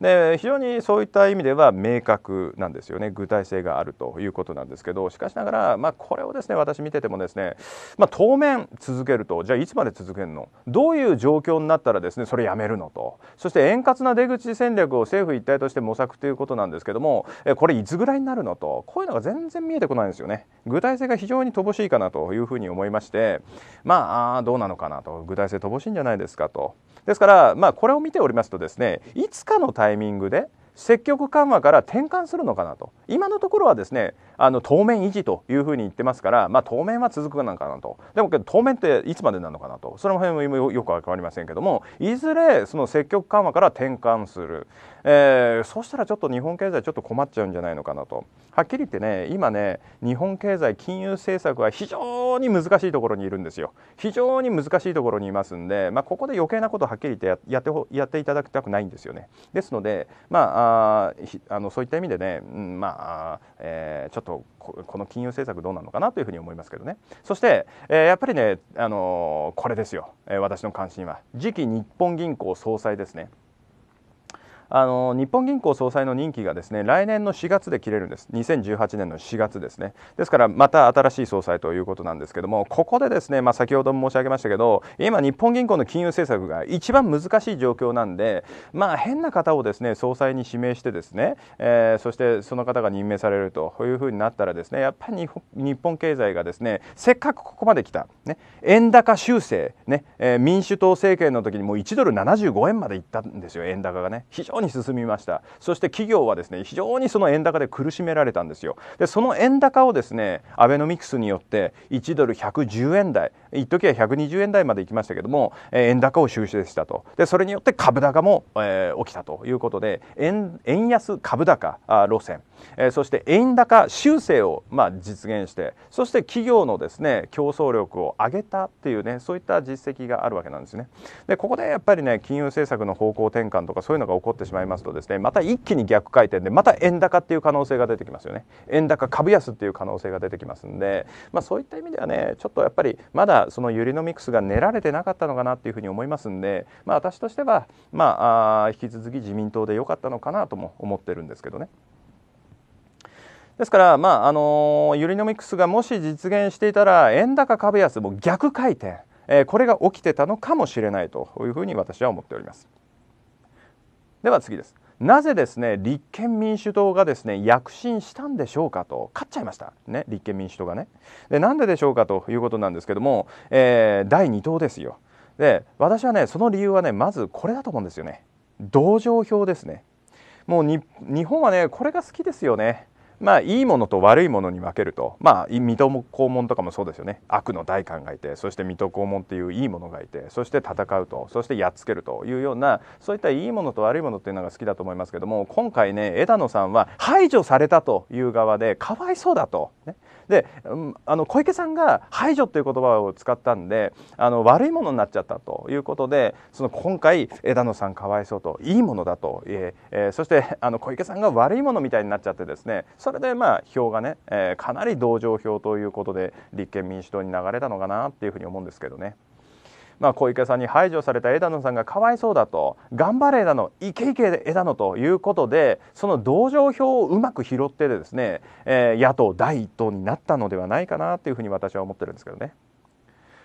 で非常にそういった意味では明確なんですよね具体性があるということなんですけどしかしながら、まこれをですね私見ててもですね、まあ、当面続けるとじゃあいつまで続けるのどういう状況になったらですねそれやめるのとそして円滑な出口戦略を政府一体として模索ということなんですけどもこれいつぐらいになるのとこういうのが全然見えてこないんですよね。具体性が非常に乏しいかなというふうに思いましてまあどうなのかなと具体性乏しいんじゃないですかと。ですから、まあ、これを見ておりますとですねいつかのタイミングで積極緩和から転換するのかなと今のところはですねあの当面維持というふうに言ってますから、まあ、当面は続くのかなとでも当面っていつまでなのかなとその辺もよく分かりませんけどもいずれその積極緩和から転換するえー、そしたらちょっと日本経済ちょっと困っちゃうんじゃないのかなとはっきり言ってね今ね日本経済金融政策は非常に難しいところにいるんですよ非常に難しいところにいますんで、まあ、ここで余計なことはっきり言ってやってやっていただきたくないんですよねですので、まあ、あのそういった意味でね、うん、まあ、えー、ちょっとこの金融政策どうなのかなというふうに思いますけどねそして、えー、やっぱりね、あのこれですよ、え私の関心は次期日本銀行総裁ですね。あの日本銀行総裁の任期がですね来年の4月で切れるんです2018年の4月ですねですからまた新しい総裁ということなんですけどもここでですね、まあ、先ほども申し上げましたけど今日本銀行の金融政策が一番難しい状況なんでまあ変な方をですね総裁に指名してですね、えー、そしてその方が任命されるというふうになったらですねやっぱり日本経済がですねせっかくここまで来た、ね、円高修正ね、えー、民主党政権の時にもう1ドル75円までいったんですよ円高がね非常に進みましたそして企業はですね非常にその円高で苦しめられたんですよでその円高をですねアベノミクスによって1ドル110円台一時は120円台まで行きましたけども、え円高を修正したとでそれによって株高も、えー、起きたということで円円安株高あ路線、えー、そして円高修正を、まあ、実現してそして企業のですね競争力を上げたっていうねそういった実績があるわけなんですね。でここでやっぱりね金融政策の方向転換とかそういうのが起こってしまいますとですねまた一気に逆回転でまた円高っていう可能性が出てきますよね円高株安っていう可能性が出てきますんで、まあ、そういった意味ではねちょっとやっぱりまだそのユリノミクスが練られてなかったのかなっていうふうに思いますんで、まあ、私としては、まあ、引き続き自民党で良かったのかなとも思ってるんですけどね。ですから、まああのユリノミクスがもし実現していたら円高株安も逆回転、えー、これが起きてたのかもしれないというふうに私は思っております。では次ですなぜですね立憲民主党がですね躍進したんでしょうかと勝っちゃいましたね立憲民主党がねでなんででしょうかということなんですけども、えー、第2党ですよで私はねその理由はねまずこれだと思うんですよね同情票ですねもう日本はねこれが好きですよねまあ、いいものと悪いものに分けると、まあ、水戸黄門とかもそうですよね悪の大官がいてそして水戸黄門っていういいものがいてそして戦うとそしてやっつけるというようなそういったいいものと悪いものっていうのが好きだと思いますけども今回ね枝野さんは排除されたという側でかわいそうだと、ね、で、うん、あの小池さんが排除っていう言葉を使ったんであの悪いものになっちゃったということでその今回枝野さんかわいそうといいものだと、えーえー、そしてあの小池さんが悪いものみたいになっちゃってですねそそれでまあ票がね、えー、かなり同情票ということで立憲民主党に流れたのかなっていうふうに思うんですけどね。まあ、小池さんに排除された枝野さんがかわいそうだと頑張れ枝野イケイケ枝野ということでその同情票をうまく拾ってですね、えー、野党第一党になったのではないかなというふうに私は思ってるんですけどね。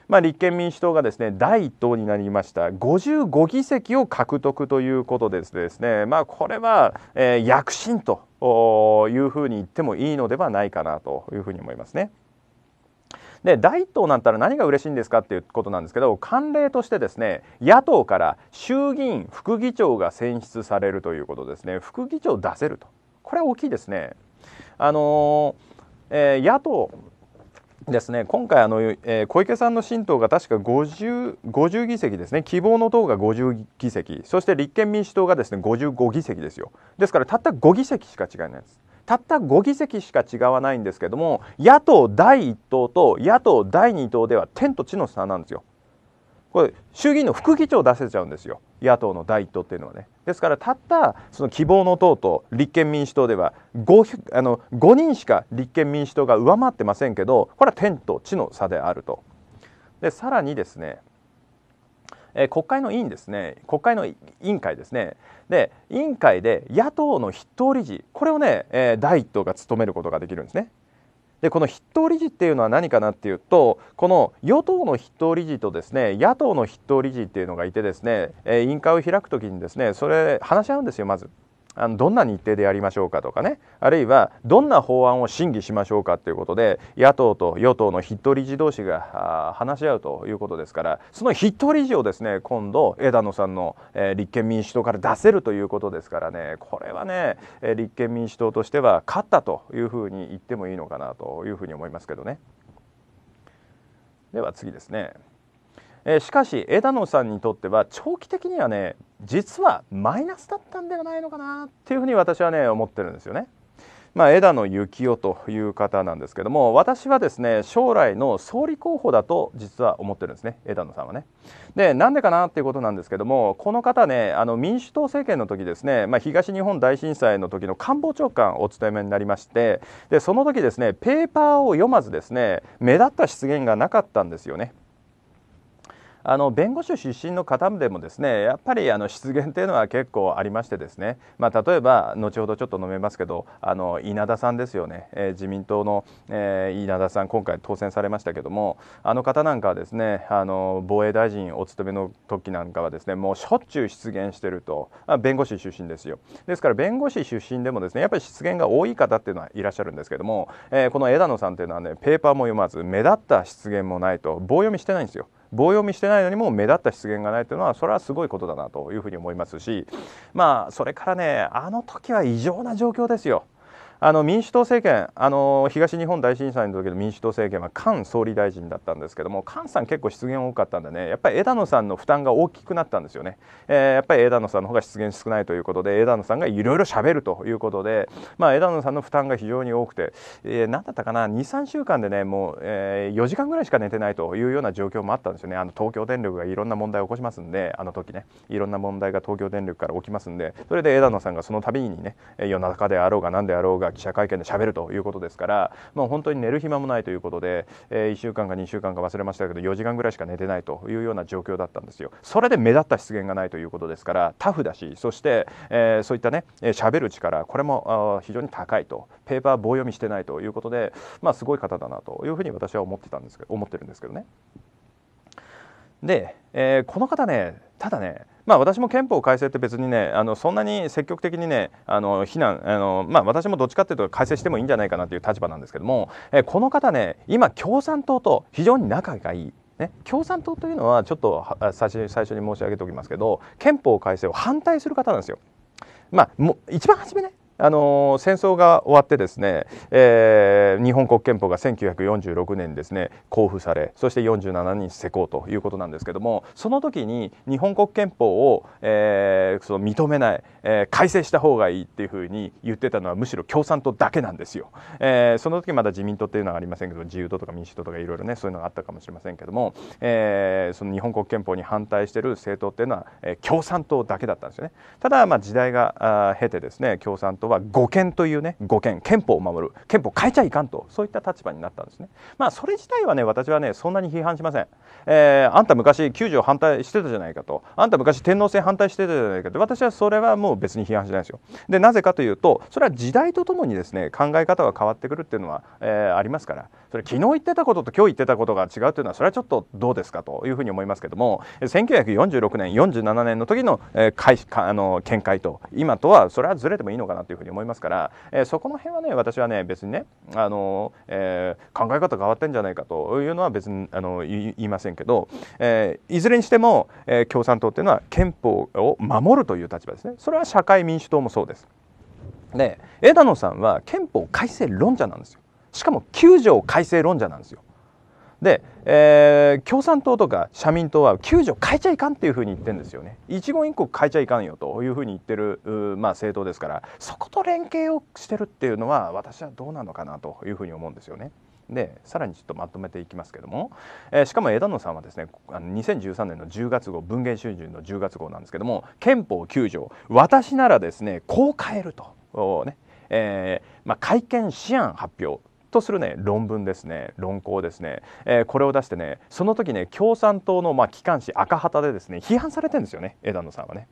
まあ、立憲民主党がですね第1党になりました55議席を獲得ということですね、まあ、これは、えー、躍進というふうに言ってもいいのではないかなというふうに思いますね。で大統なったら何が嬉しいんですかっていうことなんですけど慣例としてですね野党から衆議院副議長が選出されるということですね副議長出せるとこれは大きいですね。あのー、えー、野党ですね今回あの、えー、小池さんの新党が確か 50, 50議席ですね希望の党が50議席そして立憲民主党がですね55議席ですよですからたった5議席しか違いないですたった5議席しか違わないんですけども野党第1党と野党第2党では天と地の差なんですよこれ衆議院の副議長出せちゃうんですよ野党の第一党っていうのはねですからたったその希望の党と立憲民主党では 5, あの5人しか立憲民主党が上回ってませんけどこれは天と地の差であるとでさらにですねえ国会の委員ですね国会の委員会ですねで委員会で野党の筆頭理事これをね、え第一党が務めることができるんですねでこの筆頭理事っていうのは何かなっていうとこの与党の筆頭理事とですね野党の筆頭理事っていうのがいてですね、え委員会を開く時にですねそれ話し合うんですよまず。あのどんな日程でやりましょうかとかねあるいはどんな法案を審議しましょうかということで野党と与党の筆頭理事同士が話し合うということですからその筆頭理事をですね今度枝野さんの、えー、立憲民主党から出せるということですからねこれはね、えー、立憲民主党としては勝ったというふうに言ってもいいのかなというふうに思いますけどね。では次ですね。えしかし枝野さんにとっては長期的にはね実はマイナスだったんではないのかなっていうふうに私はね思ってるんですよね。まあ、枝野幸男という方なんですけども私はですね将来の総理候補だと実は思ってるんですね枝野さんはね。でなんでかなっていうことなんですけどもこの方ねあの民主党政権の時ですね、まあ、東日本大震災の時の官房長官お務めになりましてでその時ですねペーパーを読まずですね目立った失言がなかったんですよね。あの弁護士出身の方でもですねやっぱりあの失言というのは結構ありましてですね、まあ、例えば後ほどちょっと述べますけどあの稲田さんですよね、えー、自民党の、えー、稲田さん今回当選されましたけどもあの方なんかはですねあの防衛大臣お勤めの時なんかはですねもうしょっちゅう失言してると弁護士出身ですよですから弁護士出身でもですねやっぱり失言が多い方っていうのはいらっしゃるんですけども、えー、この枝野さんっていうのはねペーパーも読まず目立った失言もないと棒読みしてないんですよ。棒読みしてないのにも目立った失言がないというのはそれはすごいことだなというふうに思いますしまあそれからねあの時は異常な状況ですよ。あの民主党政権あの東日本大震災の時の民主党政権は菅総理大臣だったんですけども菅さん結構失言多かったんでねやっぱり枝野さんの負担が大きくなったんですよね、えー、やっぱり枝野さんの方が失言少ないということで枝野さんがいろいろしゃべるということで、まあ、枝野さんの負担が非常に多くて、えー、何だったかな23週間でねもう、えー、4時間ぐらいしか寝てないというような状況もあったんですよねあの東京電力がいろんな問題を起こしますんであの時ねいろんな問題が東京電力から起きますんでそれで枝野さんがその度にね夜中であろうが何であろうがが記者会見でしゃべるということですから、まあ、本当に寝る暇もないということで、えー、1週間か2週間か忘れましたけど4時間ぐらいしか寝てないというような状況だったんですよ。それで目立った失言がないということですからタフだしそして、えー、そういったね喋る力これも非常に高いとペーパー棒読みしてないということで、まあ、すごい方だなというふうに私は思ってたんですけど思ってるんですけどね。で、えー、この方ねただねまあ、私も憲法改正って別にねあのそんなに積極的にねあの非難あの、まあ、私もどっちかっていうと改正してもいいんじゃないかなという立場なんですけども、えこの方ね今共産党と非常に仲がいい。ね、共産党というのはちょっと最初に申し上げておきますけど憲法改正を反対する方なんですよ。まあ、も一番初めねあの戦争が終わってですね、えー、日本国憲法が1946年にですね公布されそして47に施行ということなんですけどもその時に日本国憲法を、えー、その認めない、えー、改正した方がいいっていうふうに言ってたのはむしろ共産党だけなんですよ。えー、その時まだ自民党っていうのはありませんけど自由党とか民主党とかいろいろねそういうのがあったかもしれませんけども、えー、その日本国憲法に反対してる政党っていうのは、えー、共産党だけだったんですよね。ただまあ時代が経てですね共産党は護憲というね護憲憲法を守る憲法変えちゃいかんとそういった立場になったんですねまあそれ自体はね私はねそんなに批判しません、えー、あんた昔9条反対してたじゃないかとあんた昔天皇制反対してたじゃないかと私はそれはもう別に批判しないですよでなぜかというとそれは時代とともにですね考え方が変わってくるっていうのは、えー、ありますからそれ昨日言ってたことと今日言ってたことが違うというのはそれはちょっとどうですかというふうに思いますけども1946年47年の時の,、えー、あの見解と今とはそれはずれてもいいのかなというふうに思いますから、えー、そこの辺はね私はね別にねあの、えー、考え方変わってんじゃないかというのは別にあの言いませんけど、えいずれにしても、え共産党というのは憲法を守るという立場ですねそれは社会民主党もそうです。で枝野さんは憲法改正論者なんですよ。しかも9条改正論者なんですよ。で、えー、共産党とか社民党は9条変えちゃいかんっていうふうに言ってるんですよね一言一句変えちゃいかんよというふうに言ってる、まあ、政党ですからそこと連携をしてるっていうのは私はどうなのかなというふうに思うんですよね。でさらにちょっとまとめていきますけども、えー、しかも枝野さんはですねあの2013年の10月号文藝春秋の10月号なんですけども憲法9条私ならですねこう変えると、ねえーまあ、改憲試案発表とするね論文ですね論考ですね、えー、これを出してねその時ね共産党のまあ機関紙赤旗でですね批判されてるんですよね枝野さんはね。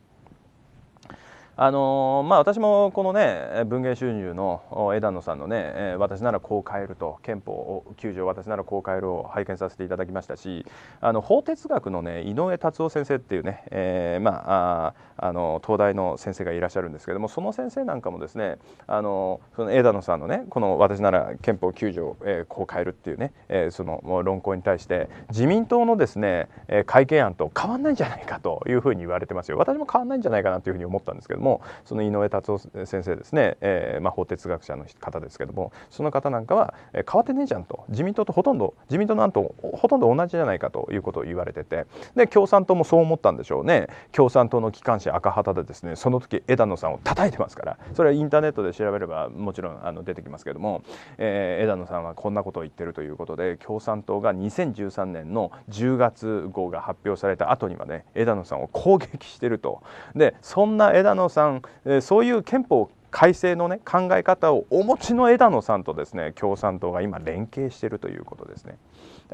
あのー、まあ、私もこのね文芸収入の枝野さんのね「私ならこう変える」と憲法9条「私ならこう変える」を拝見させていただきましたしあの法哲学のね井上達夫先生っていうね、えー、まああの東大の先生がいらっしゃるんですけどもその先生なんかもですねあのその枝野さんのねこの「私なら憲法9条、えー、こう変える」っていうね、えー、その論考に対して自民党のですね改憲案と変わんないんじゃないかというふうに言われてますよ。私も変わんないんじゃないかなというふうに思ったんですけどもその井上達夫先生ですね、えー、まあ、法哲学者の方ですけどもその方なんかは、えー、変わってねえじゃんと自民党とほとんど自民党の案とほとんど同じじゃないかということを言われててで共産党もそう思ったんでしょうね共産党の機関紙赤旗でですねその時枝野さんを叩いてますからそれはインターネットで調べればもちろんあの出てきますけども、えー、枝野さんはこんなことを言ってるということで共産党が2013年の10月号が発表された後にはね枝野さんを攻撃してると。でそんな枝野さんそういう憲法改正の、ね、考え方をお持ちの枝野さんとですね共産党が今連携しているということですね。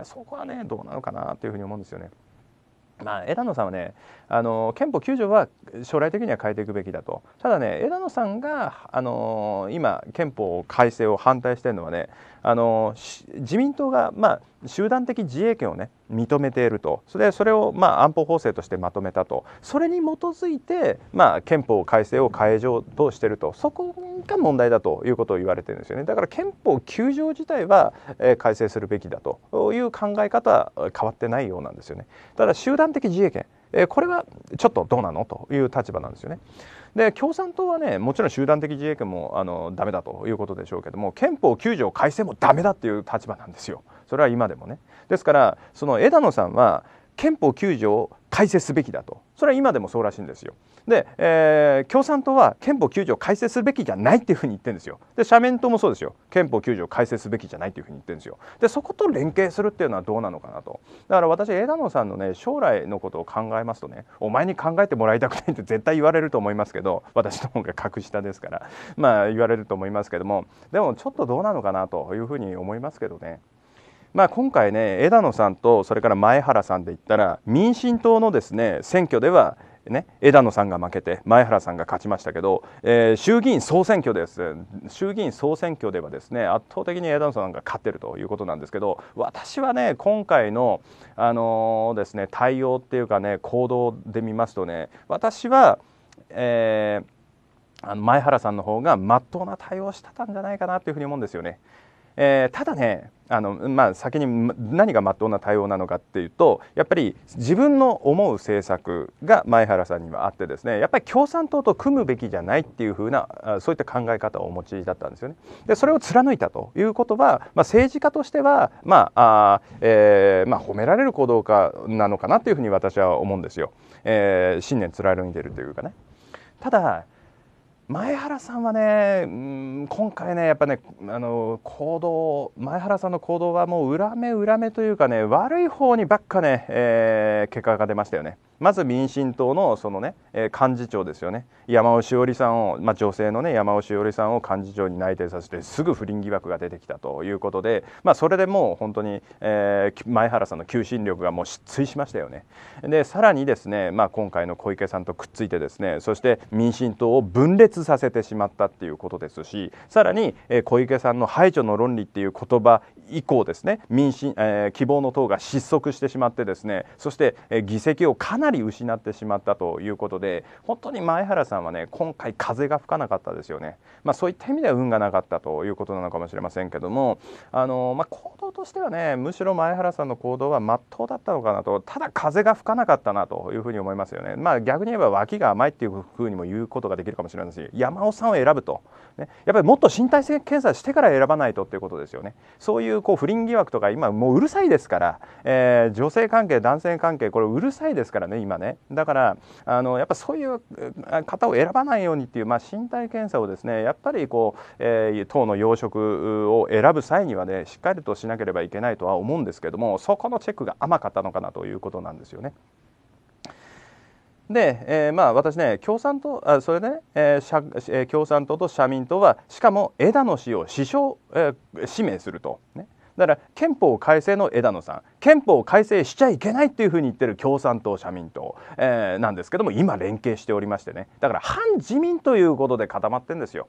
そこはねどうなのかなというふうに思うんですよね。まあ、枝野さんはねあの憲法9条は将来的には変えていくべきだとただね枝野さんがあの今憲法改正を反対してるのはねあの自民党が、まあ、集団的自衛権を、ね、認めているとそれそれを、まあ、安保法制としてまとめたとそれに基づいて、まあ、憲法改正を解除としているとそこが問題だということを言われてるんですよねだから憲法9条自体は、えー、改正するべきだという考え方は変わってないようなんですよねただ集団的自衛権、えー、これはちょっとどうなのという立場なんですよね。で共産党はねもちろん集団的自衛権もあのダメだということでしょうけども憲法9条改正もダメだっていう立場なんですよそれは今でもねですからその枝野さんは憲法9条を改正すべきだとそれは今でもそうらしいんですよ。で、えー、共産党は憲法9条を改正すべきじゃないっていうふうに言ってるんですよ。で社民党もそうですよ憲法9条を改正すべきじゃないっていうふうに言ってるんですよ。でそこと連携するっていうのはどうなのかなとだから私枝野さんのね将来のことを考えますとねお前に考えてもらいたくないって絶対言われると思いますけど私の方が格下ですからまあ言われると思いますけどもでもちょっとどうなのかなというふうに思いますけどね。まあ、今回ね枝野さんとそれから前原さんで言ったら民進党のですね選挙ではね、枝野さんが負けて前原さんが勝ちましたけど、えー、衆議院総選挙です衆議院総選挙ではですね圧倒的に枝野さんが勝ってるということなんですけど私はね今回の、あのー、ですね、対応っていうかね行動で見ますとね私は、えー、あの前原さんの方がまっとうな対応してたんじゃないかなというふうに思うんですよね。えー、ただねあの、まあ、先に何がまっとうな対応なのかっていうとやっぱり自分の思う政策が前原さんにはあってですねやっぱり共産党と組むべきじゃないっていうふうなそういった考え方をお持ちだったんですよね。でそれを貫いたということは、まあ、政治家としては、まああえーまあ、褒められる行動かなのかなというふうに私は思うんですよ。えー、新貫いてるというかね。ただ前原さんはね、うん、今回ねやっぱねあの行動前原さんの行動はもう裏目裏目というかね悪い方にばっかね、えー、結果が出ましたよねまず民進党のそのね、えー、幹事長ですよね山尾志織さんを、まあ、女性のね山尾志織さんを幹事長に内定させてすぐ不倫疑惑が出てきたということで、まあ、それでもう本当に、えー、前原さんの求心力がもう失墜しましたよねでさらにですね、まあ、今回の小池さんとくっついてですねそして民進党を分裂させてしまったっていうことですしさらに、え小池さんの排除の論理っていう言葉以降ですね民進、えー、希望の党が失速してしまってですねそして、え議席をかなり失ってしまったということで本当に前原さんはね今回風が吹かなかったですよね、まあ、そういった意味では運がなかったということなのかもしれませんけどもあの、まあ、行動としてはねむしろ前原さんの行動は真っ当だったのかなとただ風が吹かなかったなというふうに思いますよね。まあ、逆に言えば脇が甘いっていうふうにも言うことができるかもしれないし山尾さんを選ぶと。ね、やっぱりもっと身体検査してから選ばないとっていうことですよね。そういうこう不倫疑惑とか今もううるさいですから、えー、女性関係男性関係これうるさいですからね今ね。だからあのやっぱそういう方を選ばないようにっていうまあ身体検査をですねやっぱりこう、えー、党の要職を選ぶ際にはねしっかりとしなければいけないとは思うんですけどもそこのチェックが甘かったのかなということなんですよね。で、えー、まあ私ね共産党あそれでね、えーえー、共産党と社民党はしかも枝野氏を首相、えー、指名すると、ね、だから憲法改正の枝野さん憲法改正しちゃいけないっていうふうに言ってる共産党社民党、えー、なんですけども今連携しておりましてねだから反自民ということで固まってんですよ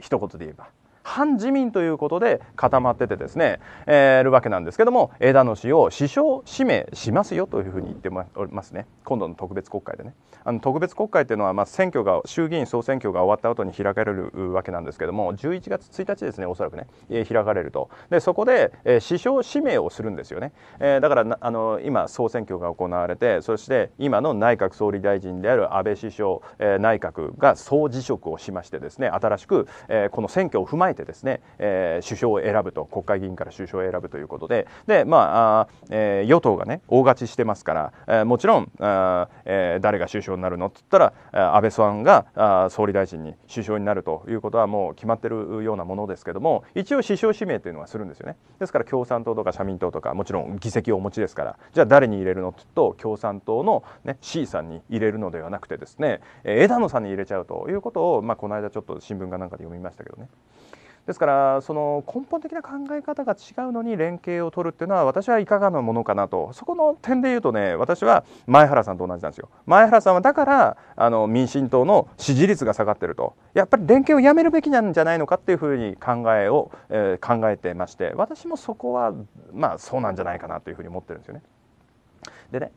一言で言えば。反自民ということで固まっててですね、えー、るわけなんですけども枝野氏を首相指名しますよというふうに言っておりますね今度の特別国会でねあの特別国会っていうのはまあ選挙が衆議院総選挙が終わった後に開かれるわけなんですけども11月1日ですねおそらくね、え開かれるとでそこで、え首相指名をするんですよね、えだからあの今総選挙が行われてそして今の内閣総理大臣である安倍首相、え内閣が総辞職をしましてですね新しく、えこの選挙を踏まえててですね、えー、首相を選ぶと国会議員から首相を選ぶということでで、まあえー、与党がね大勝ちしてますから、えー、もちろんあ、えー、誰が首相になるのっつったら安倍さんがあ総理大臣に首相になるということはもう決まってるようなものですけども一応首相指名というのはするんですよねですから共産党とか社民党とかもちろん議席をお持ちですからじゃあ誰に入れるのって言うと共産党の、ね、C さんに入れるのではなくてですね枝野さんに入れちゃうということを、まあ、この間ちょっと新聞かなんかで読みましたけどね。ですからその根本的な考え方が違うのに連携を取るっていうのは私はいかがなものかなとそこの点で言うとね私は前原さんと同じなんですよ前原さんはだからあの民進党の支持率が下がってるとやっぱり連携をやめるべきなんじゃないのかっていうふうに考えを、えー、考えてまして私もそこはまあそうなんじゃないかなというふうに思ってるんですよね。でね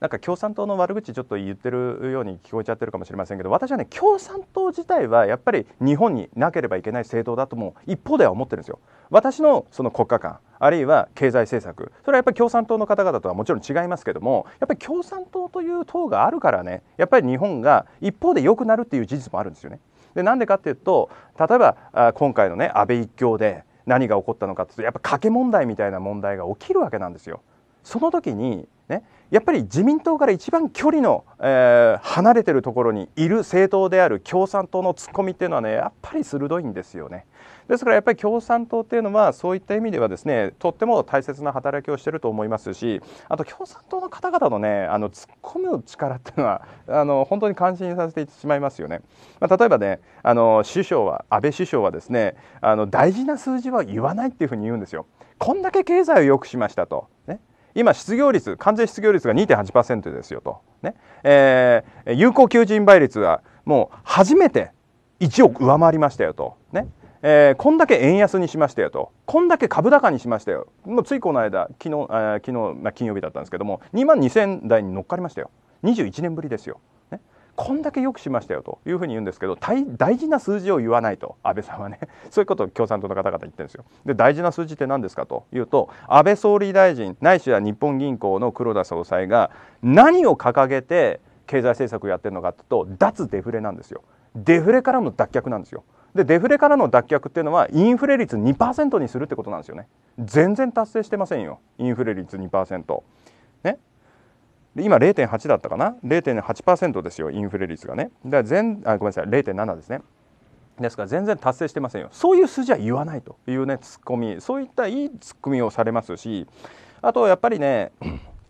なんか共産党の悪口ちょっと言ってるように聞こえちゃってるかもしれませんけど私はね共産党自体はやっぱり日本になければいけない政党だとも一方では思ってるんですよ。私のその国家観あるいは経済政策それはやっぱり共産党の方々とはもちろん違いますけどもやっぱり共産党という党があるからねやっぱり日本が一方で良くなるっていう事実もあるんですよね。でなんでかっていうと例えば今回のね安倍一強で何が起こったのかっていうとやっぱ賭け問題みたいな問題が起きるわけなんですよ。その時にね、やっぱり自民党から一番距離の、えー、離れてるところにいる政党である共産党のツッコミっていうのはねやっぱり鋭いんですよね。ですからやっぱり共産党っていうのはそういった意味ではですねとっても大切な働きをしていると思いますしあと共産党の方々のねあの突っ込む力っていうのはあの本当に感心させてしまいますよね。まあ、例えばねあの首相は安倍首相はですねあの大事な数字は言わないっていうふうに言うんですよ。こんだけ経済を良くしましたと、ね、今失業率完全失業率が2.8%ですよと、ねえー、有効求人倍率はもう初めて1億上回りましたよと、ねえー、こんだけ円安にしましたよとこんだけ株高にしましたよもうついこの間昨日,、えー昨日まあ、金曜日だったんですけども2万2000台に乗っかりましたよ21年ぶりですよ。こんだけよくしましたよというふうに言うんですけど大事な数字を言わないと安倍さんはね そういうことを共産党の方々言ってるんですよ。で大事な数字って何ですかというと安倍総理大臣ないしは日本銀行の黒田総裁が何を掲げて経済政策をやってるのかというと脱デフレなんですよ。デフレからの脱却なんですよ。でデフレからの脱却っていうのはインフレ率2%にするってことなんですよね。全然達成してませんよインフレ率2%。ね、今0.8だったかな0.8%ですよインフレ率がねだから全あごめんなさい0.7ですねですから全然達成してませんよそういう数字は言わないというねツッコミそういったいいツッコミをされますしあとやっぱりね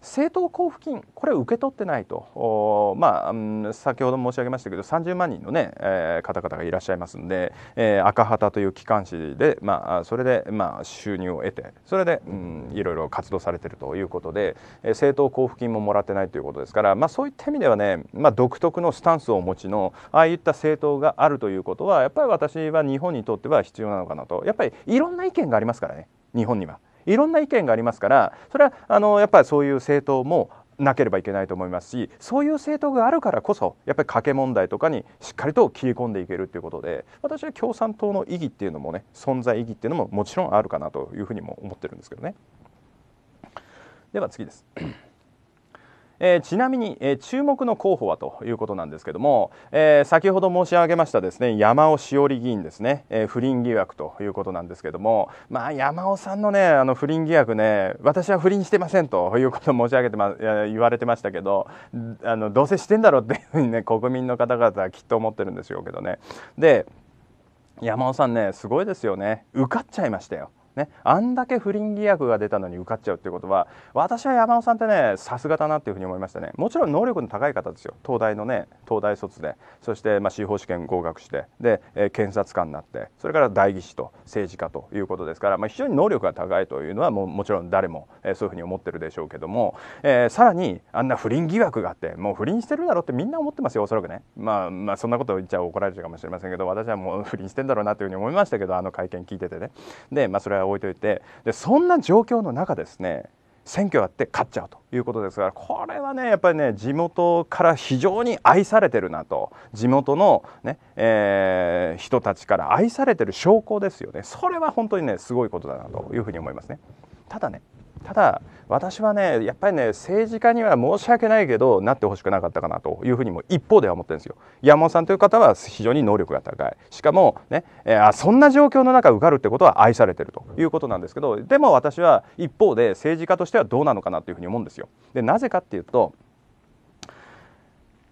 政党交付金、これ受け取ってないと、まあ、先ほど申し上げましたけど、30万人のね、えー、方々がいらっしゃいますんで、えー、赤旗という機関紙で、まあ、それで、まあ、収入を得て、それで、うん、いろいろ活動されてるということで、えー、政党交付金ももらってないということですから、まあ、そういった意味ではね、まあ、独特のスタンスをお持ちの、ああいった政党があるということは、やっぱり私は日本にとっては必要なのかなと、やっぱりいろんな意見がありますからね、日本には。いろんな意見がありますからそれはあのやっぱりそういう政党もなければいけないと思いますしそういう政党があるからこそやっぱり賭け問題とかにしっかりと切り込んでいけるということで私は共産党の意義っていうのもね存在意義っていうのももちろんあるかなというふうにも思ってるんですけどねでは次ですえー、ちなみに、えー、注目の候補はということなんですけども、えー、先ほど申し上げましたですね山尾志織議員ですね、え不倫疑惑ということなんですけども、まあ、山尾さんのねあの不倫疑惑ね私は不倫してませんということを申し上げて、ま、言われてましたけどあのどうせしてんだろうっていうふうにね国民の方々はきっと思ってるんでしょうけどね。で山尾さんねすごいですよね受かっちゃいましたよ。ね、あんだけ不倫疑惑が出たのに受かっちゃうっていうことは私は山尾さんってねさすがだなっていうふうに思いましたねもちろん能力の高い方ですよ東大のね東大卒でそしてま司法試験合格してで、えー、検察官になってそれから代議士と政治家ということですから、まあ、非常に能力が高いというのはもうもちろん誰も、えー、そういうふうに思ってるでしょうけども、えー、さらにあんな不倫疑惑があってもう不倫してるだろうってみんな思ってますよおそらくね、まあ、まあそんなこと言っちゃ怒られるかもしれませんけど私はもう不倫してんだろうなというふうに思いましたけどあの会見聞いててねで、まあ、それは置いといてでそんな状況の中ですね選挙やって勝っちゃうということですからこれはねやっぱりね地元から非常に愛されてるなと地元のね、ねえー、人たちから愛されてる証拠ですよねそれは本当にねすごいことだなというふうに思いますね。ただねただ私はねやっぱりね政治家には申し訳ないけどなってほしくなかったかなというふうにも一方では思ってるんですよ山本さんという方は非常に能力が高いしかもね、えー、そんな状況の中受かるってことは愛されてるということなんですけどでも私は一方で政治家としてはどうなのかなというふうに思うんですよでなぜかっていうと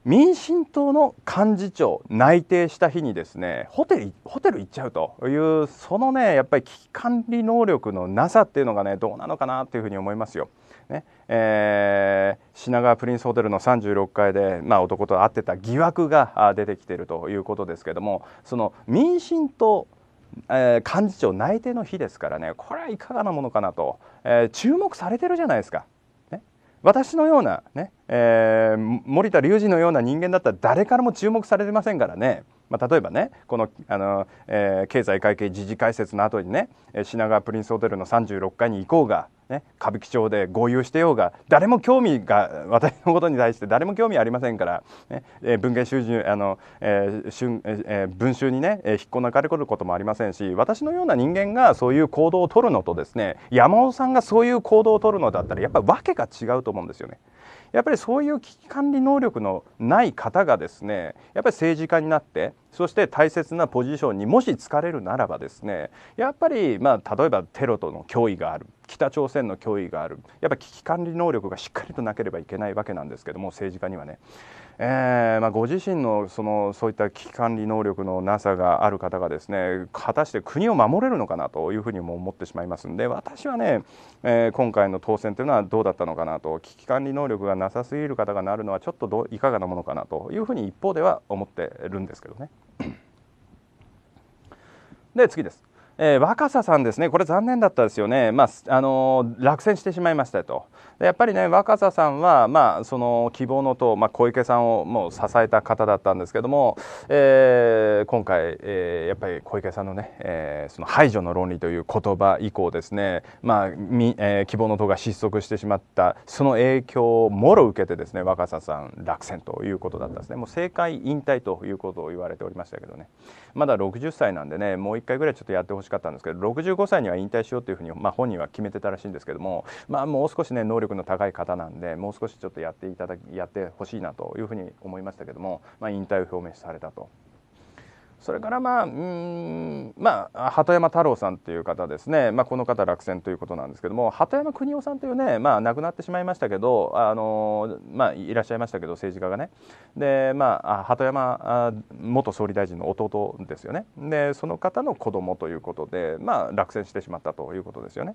民進党の幹事長内定した日にですねホテルホテル行っちゃうというそのねやっぱり危機管理能力のなさっていうのがねどうなのかなというふうに思いますよ。ねえー、品川プリンスホテルの36階で、まあ、男と会ってた疑惑が出てきているということですけどもその民進党えー、幹事長内定の日ですからねこれはいかがなものかなと、えー、注目されてるじゃないですか、ね、私のような、ね、えー、森田隆二のような人間だったら誰からも注目されてませんからね、まあ、例えばねこのあの、えー、経済会計時事解説の後にね品川プリンスホテルの36階に行こうが、ね、歌舞伎町で豪遊してようが誰も興味が私のことに対して誰も興味ありませんから、ねえー、文献収集あの、えーえー、文集にね引っこ抜かれることもありませんし私のような人間がそういう行動をとるのとですね山尾さんがそういう行動をとるのだったらやっぱり訳が違うと思うんですよね。やっぱりそういう危機管理能力のない方がですねやっぱり政治家になってそして大切なポジションにもし疲れるならばですねやっぱりまあ例えばテロとの脅威がある北朝鮮の脅威があるやっぱ危機管理能力がしっかりとなければいけないわけなんですけども政治家にはね。えーまあ、ご自身のそのそういった危機管理能力のなさがある方がですね果たして国を守れるのかなというふうにも思ってしまいますので私はね、えー、今回の当選というのはどうだったのかなと危機管理能力がなさすぎる方がなるのはちょっとどいかがなものかなというふうに一方では思ってるんですけどね。で次です。えー、若狭さんですね、これ残念だったですよね、まああのー、落選してしまいましたと、やっぱりね若狭さんは、まあ、その希望の党、まあ、小池さんをもう支えた方だったんですけども、えー、今回、えー、やっぱり小池さんのね、えー、その排除の論理という言葉以降ですね、まあみえー、希望の党が失速してしまったその影響をもろ受けてですね若狭さん落選ということだったんですねもう政界引退ということを言われておりましたけどねまだ60歳なんでねもう1回ぐらいちょっとやってほしかったんですけど65歳には引退しようというふうに、まあ、本人は決めてたらしいんですけども、まあ、もう少しね能力力の高い方なんでもう少しちょっとやっていただきやってほしいなというふうに思いましたけども、まあ、引退を表明されたと。それからまあうんまあ鳩山太郎さんという方ですね、まあ、この方落選ということなんですけども鳩山邦夫さんというね、まあ、亡くなってしまいましたけどあの、まあ、いらっしゃいましたけど政治家がねで、まあ、鳩山元総理大臣の弟ですよねでその方の子供ということで、まあ、落選してしまったということですよね。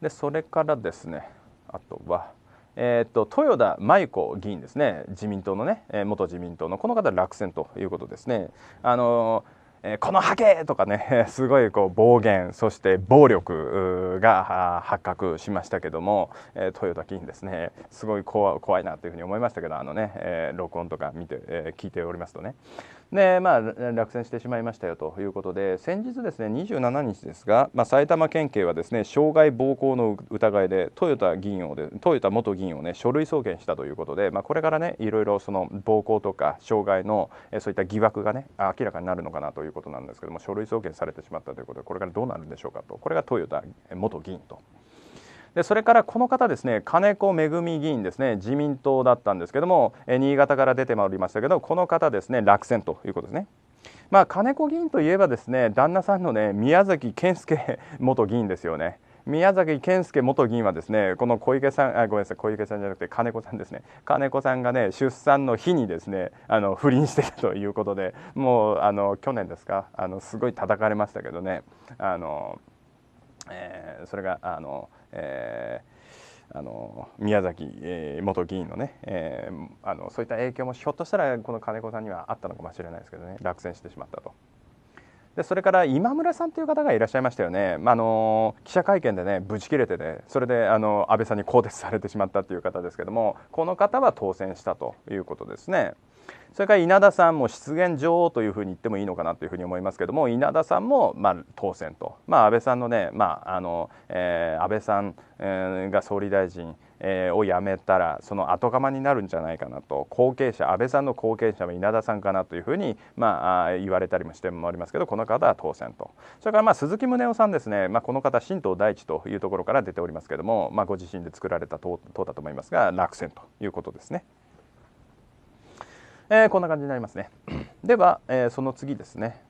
でそれからですねあとは、えーと、豊田麻衣子議員ですね自民党のね元自民党のこの方落選ということですね。あのえこのハゲとかね すごいこう暴言そして暴力が発覚しましたけども、え豊田議員ですねすごい怖いなというふうに思いましたけどあのね、え録音とか見て、え聞いておりますとねで、まあ、落選してしまいましたよということで先日ですね27日ですが、まあ、埼玉県警はですね傷害暴行の疑いでトヨタ議員をでトヨタ元議員をね書類送検したということで、まあ、これからねいろいろその暴行とか傷害のそういった疑惑がね明らかになるのかなということなんですけども書類送検されてしまったということでこれからどうなるんでしょうかとこれがトヨタ元議員と。でそれからこの方ですね金子恵議員ですね自民党だったんですけども、え新潟から出てまいりましたけどこの方ですね落選ということですね。まあ、金子議員といえばですね旦那さんのね宮崎健介元議員ですよね。宮崎健介元議員はですねこの小池さんあごめんなさい小池さんじゃなくて金子さんですね金子さんがね出産の日にですねあの不倫してたということでもうあの去年ですかあのすごい叩かれましたけどねあの、えー、それがあのえー、あの宮崎、えー、元議員のね、えー、あのそういった影響もひょっとしたらこの金子さんにはあったのかもしれないですけどね落選してしまったと。でそれから今村さんという方がいらっしゃいましたよね、まあの記者会見でね、ぶち切れてね、それであの安倍さんに更迭されてしまったという方ですけども、この方は当選したということですね。それから稲田さんも失言女王というふうに言ってもいいのかなというふうに思いますけども稲田さんもまあ当選と、まあ、安倍さんのね、まああのえー、安倍さんが総理大臣えー、をやめたらその後釜になるんじゃないかなと後継者安倍さんの後継者は稲田さんかなというふうに、まあ、言われたりもしておりますけどこの方は当選とそれからまあ鈴木宗男さんですね、まあ、この方新党第一というところから出ておりますけども、まあ、ご自身で作られた党党だと思いますが落選ということですね。えー、こんな感じになりますね。では、えー、その次ですね。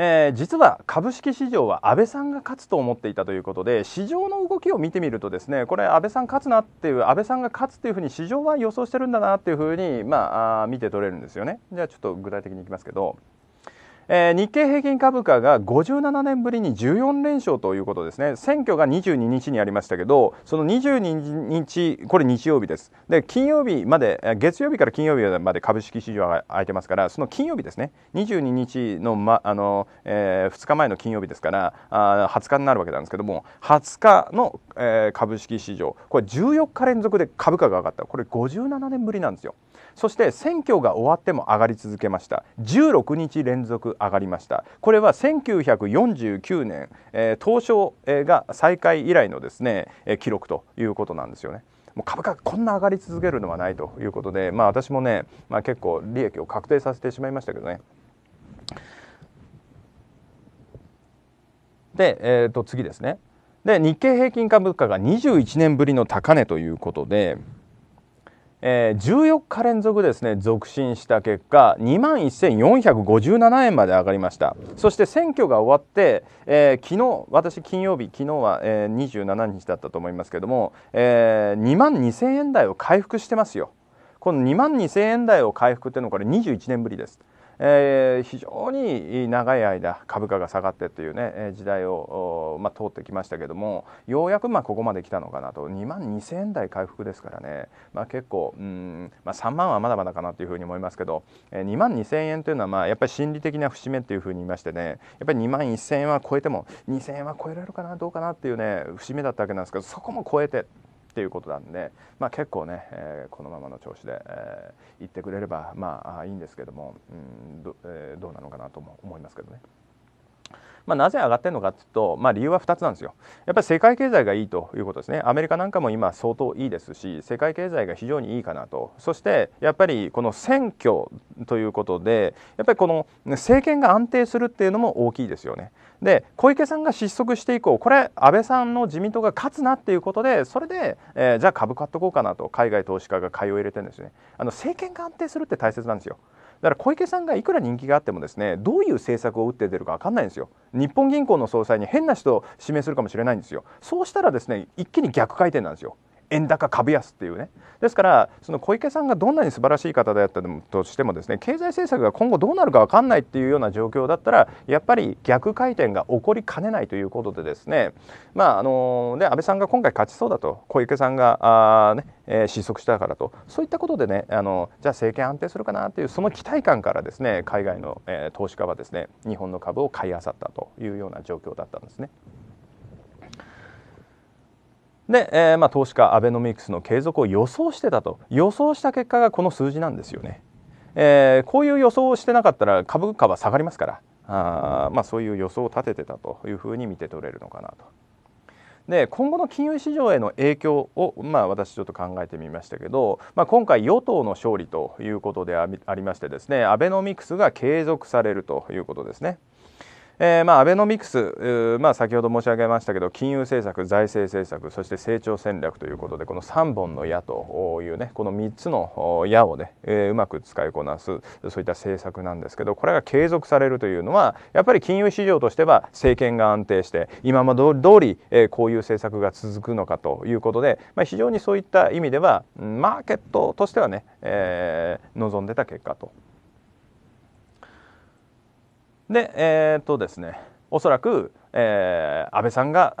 えー、実は株式市場は安倍さんが勝つと思っていたということで市場の動きを見てみるとですねこれ安倍さん勝つなっていう安倍さんが勝つというふうに市場は予想してるんだなっていうふうに、まあ、見て取れるんですよね。じゃあちょっと具体的にいきますけどえー、日経平均株価が57年ぶりに14連勝ということですね選挙が22日にありましたけどその22日これ日曜日ですで金曜日まで月曜日から金曜日まで株式市場が空いてますからその金曜日ですね22日の,、まあのえー、2日前の金曜日ですからあ20日になるわけなんですけども20日の、えー、株式市場これ14日連続で株価が上がったこれ57年ぶりなんですよ。そして選挙が終わっても上がり続けました16日連続上がりましたこれは1949年、えー、東証、えー、が再開以来のですね、えー、記録ということなんですよね。もう株価こんな上がり続けるのはないということで、まあ、私もね、まあ、結構利益を確定させてしまいましたけどね。で、えー、と次ですね。で日経平均株価が21年ぶりの高値ということで。えー、14日連続ですね続伸した結果2万1457円まで上がりましたそして選挙が終わって、えー、昨日私金曜日昨日は、えー、27日だったと思いますけども、えー、2万2000円台を回復してますよこの2万2000円台を回復っていうのはこれ21年ぶりですえー、非常に長い間株価が下がってというね時代を、まあ、通ってきましたけどもようやくまあここまで来たのかなと2万2000円台回復ですからね、まあ、結構うん、まあ、3万はまだまだかなというふうに思いますけど、2万2000円というのはまあやっぱり心理的な節目というふうに言いましてねやっぱり2万1000円は超えても2000円は超えられるかなどうかなっていうね節目だったわけなんですけどそこも超えて。っていうことなんで、まあ、結構ね、えー、このままの調子で、えー、行ってくれればまあいいんですけども、うんどえー、どうなのかなとも思いますけどね。まあ、なぜ上がってるのかというと、まあ、理由は2つなんですよ。やっぱり世界経済がいいということですね。アメリカなんかも今相当いいですし、世界経済が非常にいいかなと。そしてやっぱりこの選挙ということで、やっぱりこの政権が安定するっていうのも大きいですよね。で小池さんが失速して以降これ安倍さんの自民党が勝つなっていうことでそれで、えー、じゃあ株買っとこうかなと海外投資家が買いを入れてるんですねあの政権が安定するって大切なんですよだから小池さんがいくら人気があってもですねどういう政策を打って出るか分かんないんですよ日本銀行の総裁に変な人を指名するかもしれないんですよそうしたらですね一気に逆回転なんですよ円高株安っていうねですからその小池さんがどんなに素晴らしい方であったとしてもですね経済政策が今後どうなるか分かんないっていうような状況だったらやっぱり逆回転が起こりかねないということでですねまああのね安倍さんが今回勝ちそうだと小池さんがあね、えー、失速したからとそういったことでねあのじゃあ政権安定するかなっていうその期待感からですね海外の、えー、投資家はですね日本の株を買いあさったというような状況だったんですね。で、えー、まあ、投資家アベノミクスの継続を予想してたと予想した結果がこの数字なんですよね、えー、こういう予想をしてなかったら株価は下がりますからあ、まあ、そういう予想を立ててたというふうに見て取れるのかなと。で今後の金融市場への影響を、まあ、私ちょっと考えてみましたけど、まあ、今回与党の勝利ということでありましてですねアベノミクスが継続されるということですね。えー、まあ、アベノミクス、まあ、先ほど申し上げましたけど金融政策財政政策そして成長戦略ということでこの3本の矢というねこの3つの矢をね、えー、うまく使いこなすそういった政策なんですけどこれが継続されるというのはやっぱり金融市場としては政権が安定して今まで通り、えー、こういう政策が続くのかということで、まあ、非常にそういった意味ではマーケットとしてはね、えー、望んでた結果とで、えー、っとですね、おそらく、えー、安倍さんが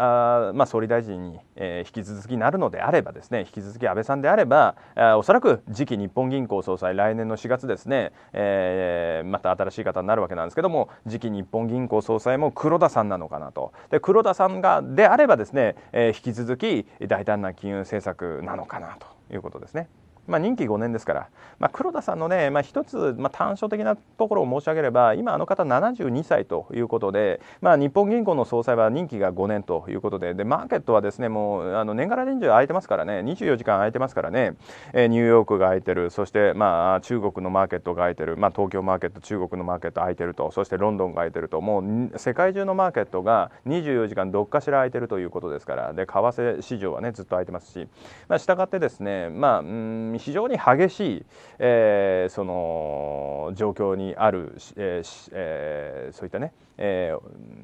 あ、まあ、総理大臣に、えー、引き続きなるのであればですね引き続き安倍さんであればあおそらく次期日本銀行総裁来年の4月ですね、えー、また新しい方になるわけなんですけども次期日本銀行総裁も黒田さんなのかなとで黒田さんがであればですね、えー、引き続き大胆な金融政策なのかなということですね。まあ、任期5年ですから、まあ、黒田さんのね、まあ、一つ、まあ、短所的なところを申し上げれば今あの方72歳ということで、まあ、日本銀行の総裁は任期が5年ということででマーケットはですねもうあの年がら年中空いてますからね24時間空いてますからね、えー、ニューヨークが空いてるそして、まあ、中国のマーケットが空いてる、まあ、東京マーケット中国のマーケット空いてるとそしてロンドンが空いてるともう世界中のマーケットが24時間どっかしら空いてるということですからで為替市場はねずっと空いてますし、まあ、したがってですね、まあ、うんに非常に激しい、えー、その状況にある、えーえー、そういったね、え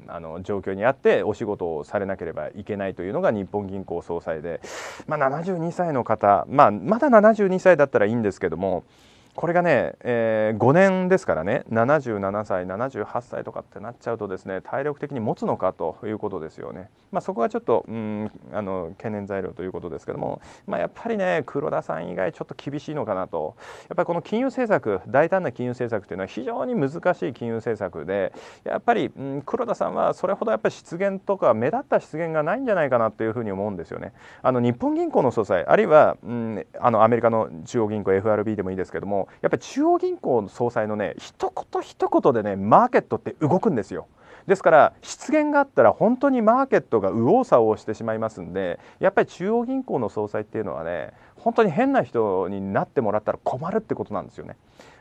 ー、あの状況にあってお仕事をされなければいけないというのが日本銀行総裁で、まあ、72歳の方、まあ、まだ72歳だったらいいんですけども。これがね、えー、5年ですからね77歳78歳とかってなっちゃうとですね体力的に持つのかということですよね、まあ、そこがちょっとうんあの懸念材料ということですけども、まあ、やっぱりね黒田さん以外ちょっと厳しいのかなとやっぱりこの金融政策大胆な金融政策というのは非常に難しい金融政策でやっぱり、うん、黒田さんはそれほどやっぱり失言とか目立った失言がないんじゃないかなというふうに思うんですよね。あの日本銀行の総裁あるいは、うん、あのアメリカの中央銀行 FRB でもいいですけどもやっぱり中央銀行の総裁のね一言一言でねマーケットって動くんですよ。ですから失言があったら本当にマーケットが右往左往してしまいますんでやっぱり中央銀行の総裁っていうのはね本当に変な人になってもらったら困るってことなんですよね。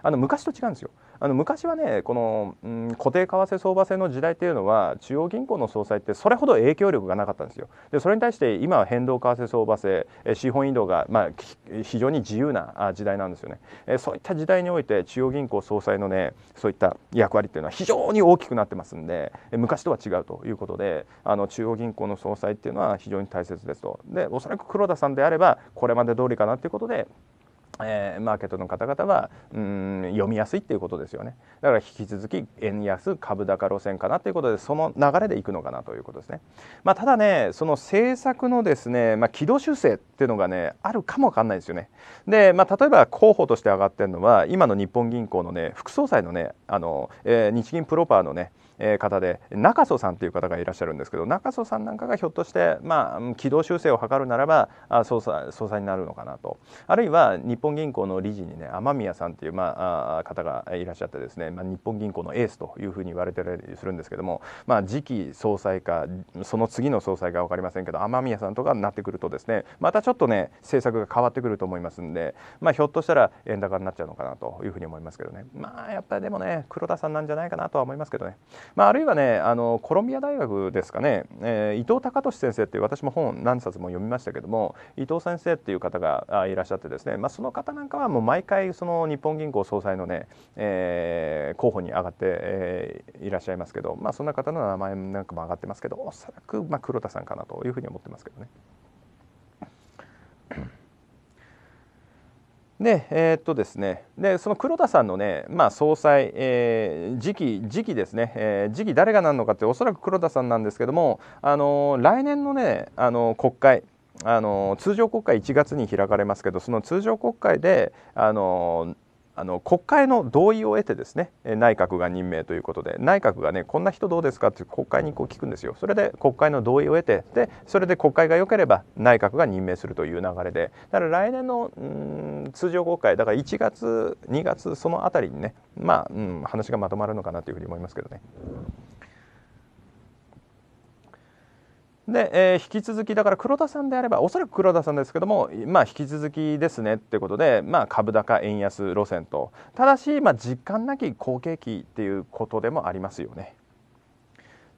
あの昔と違うんですよあの昔はねこの、うん、固定為替相場制の時代っていうのは中央銀行の総裁ってそれほど影響力がなかったんですよでそれに対して今は変動為替相場制資本移動が、まあ、非常に自由な時代なんですよね、えそういった時代において中央銀行総裁のねそういった役割っていうのは非常に大きくなってますんで昔とは違うということであの中央銀行の総裁っていうのは非常に大切ですとでおそらく黒田さんであればこれまで通りかなということでえー、マーケットの方々はうん読みやすいっていうことですよねだから引き続き円安株高路線かなということでその流れでいくのかなということですね、まあ、ただねその政策のですね、まあ、軌道修正っていうのがねあるかもわかんないですよねで、まあ、例えば候補として挙がってるのは今の日本銀行のね副総裁のねあの、えー、日銀プロパーのねえ方で中曽さんという方がいらっしゃるんですけど中曽さんなんかがひょっとして、まあ、軌道修正を図るならば総裁総裁になるのかなとあるいは日本銀行の理事にね雨宮さんという、まあ、方がいらっしゃってですね、まあ、日本銀行のエースというふうに言われてするんですけども、まあ、次期総裁かその次の総裁か分かりませんけど雨宮さんとかになってくるとですねまたちょっとね政策が変わってくると思いますんで、まあ、ひょっとしたら円高になっちゃうのかなというふうに思いますけどねまあやっぱりでもね黒田さんなんじゃないかなとは思いますけどね。まあ、あるいはねあのコロンビア大学ですかね、えー、伊藤隆俊先生っていう私も本何冊も読みましたけども伊藤先生っていう方がいらっしゃってですね、まあ、その方なんかはもう毎回その日本銀行総裁のね、えー、候補に上がって、えー、いらっしゃいますけど、まあ、そんな方の名前なんかも上がってますけどおそらくまあ黒田さんかなというふうに思ってますけどね。で、えー、っとですね、でその黒田さんのね、まあ、総裁、えー、次期、次期ですね、えー、次期誰がなるのかって、おそらく黒田さんなんですけども、あのー、来年のね、あのー、国会、あのー、通常国会1月に開かれますけど、その通常国会で、あのーあの国会の同意を得てですね内閣が任命ということで内閣がねこんな人どうですかって国会にこう聞くんですよそれで国会の同意を得てでそれで国会が良ければ内閣が任命するという流れでだから来年のうん通常国会だから1月2月その辺りにねまあ、うん、話がまとまるのかなというふうに思いますけどね。で、えー、引き続きだから黒田さんであればおそらく黒田さんですけども、まあ、引き続きですねってことで、まあ、株高円安路線とただし、まあ、実感なき好景気っていうことでもありますよね。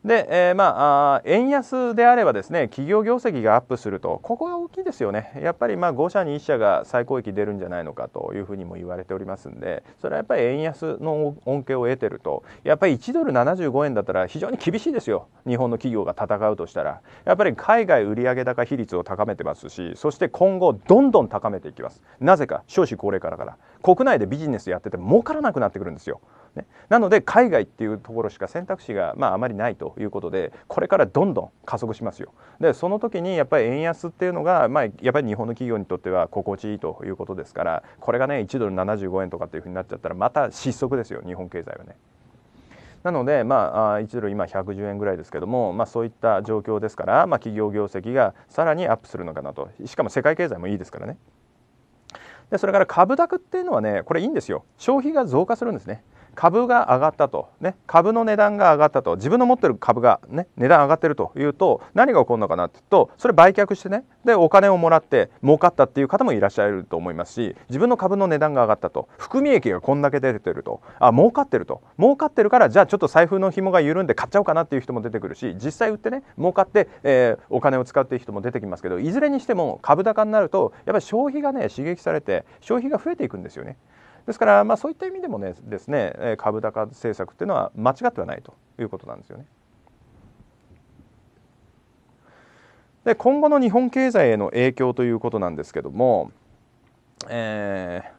で、えー、まあ、円安であればですね、企業業績がアップすると、ここが大きいですよね。やっぱりまあ5社に1社が最高益出るんじゃないのかというふうにも言われておりますんで、それはやっぱり円安の恩恵を得てると、やっぱり1ドル75円だったら非常に厳しいですよ。日本の企業が戦うとしたら。やっぱり海外売上高比率を高めてますし、そして今後どんどん高めていきます。なぜか、少子高齢化だから。国内でビジネスやってて儲からなくなってくるんですよ。ね、なので海外っていうところしか選択肢が、まあ、あまりないということでこれからどんどん加速しますよでその時にやっぱり円安っていうのが、まあ、やっぱり日本の企業にとっては心地いいということですからこれがね1ドル75円とかっていうふうになっちゃったらまた失速ですよ日本経済はね。なので、まあ、1ドル今110円ぐらいですけども、まあ、そういった状況ですから、まあ、企業業績がさらにアップするのかなとしかも世界経済もいいですからねでそれから株高っていうのはねこれいいんですよ消費が増加するんですね株が上がったと、ね、株の値段が上がったと自分の持ってる株が、ね、値段上がってるというと何が起こるのかなっていうとそれ売却してねでお金をもらって儲かったっていう方もいらっしゃると思いますし自分の株の値段が上がったと含み益がこんだけ出てるとあ儲かってると儲かってるからじゃあちょっと財布の紐が緩んで買っちゃおうかなっていう人も出てくるし実際売ってね儲かって、えー、お金を使うっていう人も出てきますけどいずれにしても株高になるとやっぱり消費がね刺激されて消費が増えていくんですよね。ですから、まあ、そういった意味でもねですね株高政策っていうのは間違ってはないということなんですよね。で今後の日本経済への影響ということなんですけども、えー、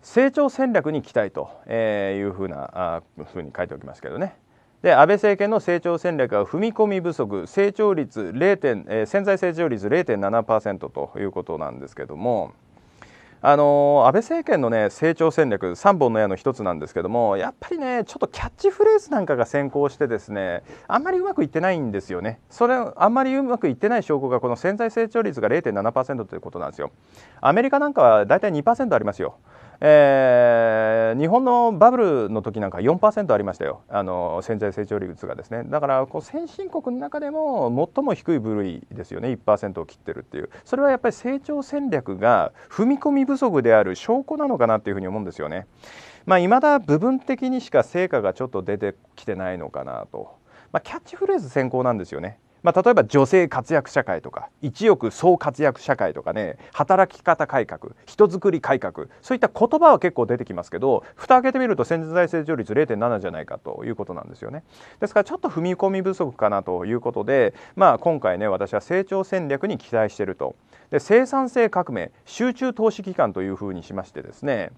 成長戦略に期待というふうなふうに書いておきますけどね。で安倍政権の成長戦略は踏み込み不足成長率0点、えー、潜在成長率0.7%ということなんですけども、あの安倍政権の、ね、成長戦略3本の矢の1つなんですけどもやっぱりねちょっとキャッチフレーズなんかが先行してですねあんまりうまくいってないんですよねそれあんまりうまくいってない証拠がこの潜在成長率が0.7%ということなんですよアメリカなんかはだいたい2%ありますよえー、日本のバブルの時なんか4%ありましたよあの潜在成長率がですねだからこう先進国の中でも最も低い部類ですよね1%を切ってるっていうそれはやっぱり成長戦略が踏み込み不足である証拠なのかなっていうふうに思うんですよね。まあ、未だ部分的にしか成果がちょっと出てきてないのかなと、まあ、キャッチフレーズ先行なんですよねまあ、例えば女性活躍社会とか一億総活躍社会とかね働き方改革人づくり改革そういった言葉は結構出てきますけど蓋開けてみると潜在成長率0.7じゃないかということなんですよねですからちょっと踏み込み不足かなということで、まあ、今回ね私は成長戦略に期待してるとで生産性革命集中投資期間というふうにしましてですね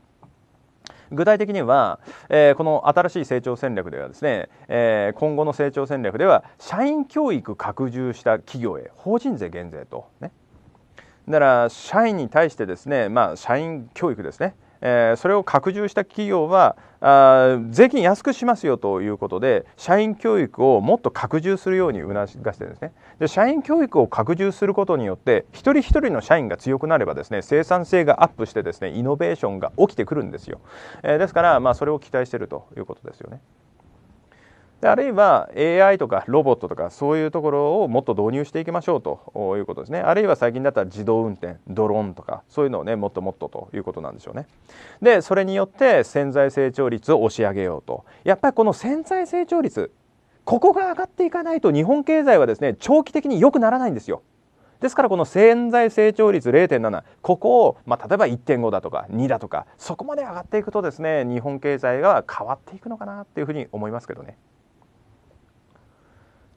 具体的には、えー、この新しい成長戦略ではですね、えー、今後の成長戦略では社員教育拡充した企業へ法人税減税とねだから社員に対してですねまあ社員教育ですねえー、それを拡充した企業はあ税金安くしますよということで社員教育をもっと拡充するように促してですねで社員教育を拡充することによって一人一人の社員が強くなればですね生産性がアップしてですねイノベーションが起きてくるんですよ、えー、ですからまあそれを期待してるということですよね。であるいは AI とかロボットとかそういうところをもっと導入していきましょうということですねあるいは最近だったら自動運転ドローンとかそういうのをねもっともっとということなんでしょうねでそれによって潜在成長率を押し上げようとやっぱりこの潜在成長率ここが上がっていかないと日本経済はですね長期的に良くならないんですよですからこの潜在成長率0.7ここを、まあ、例えば1.5だとか2だとかそこまで上がっていくとですね日本経済が変わっていくのかなっていうふうに思いますけどね。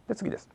で次です。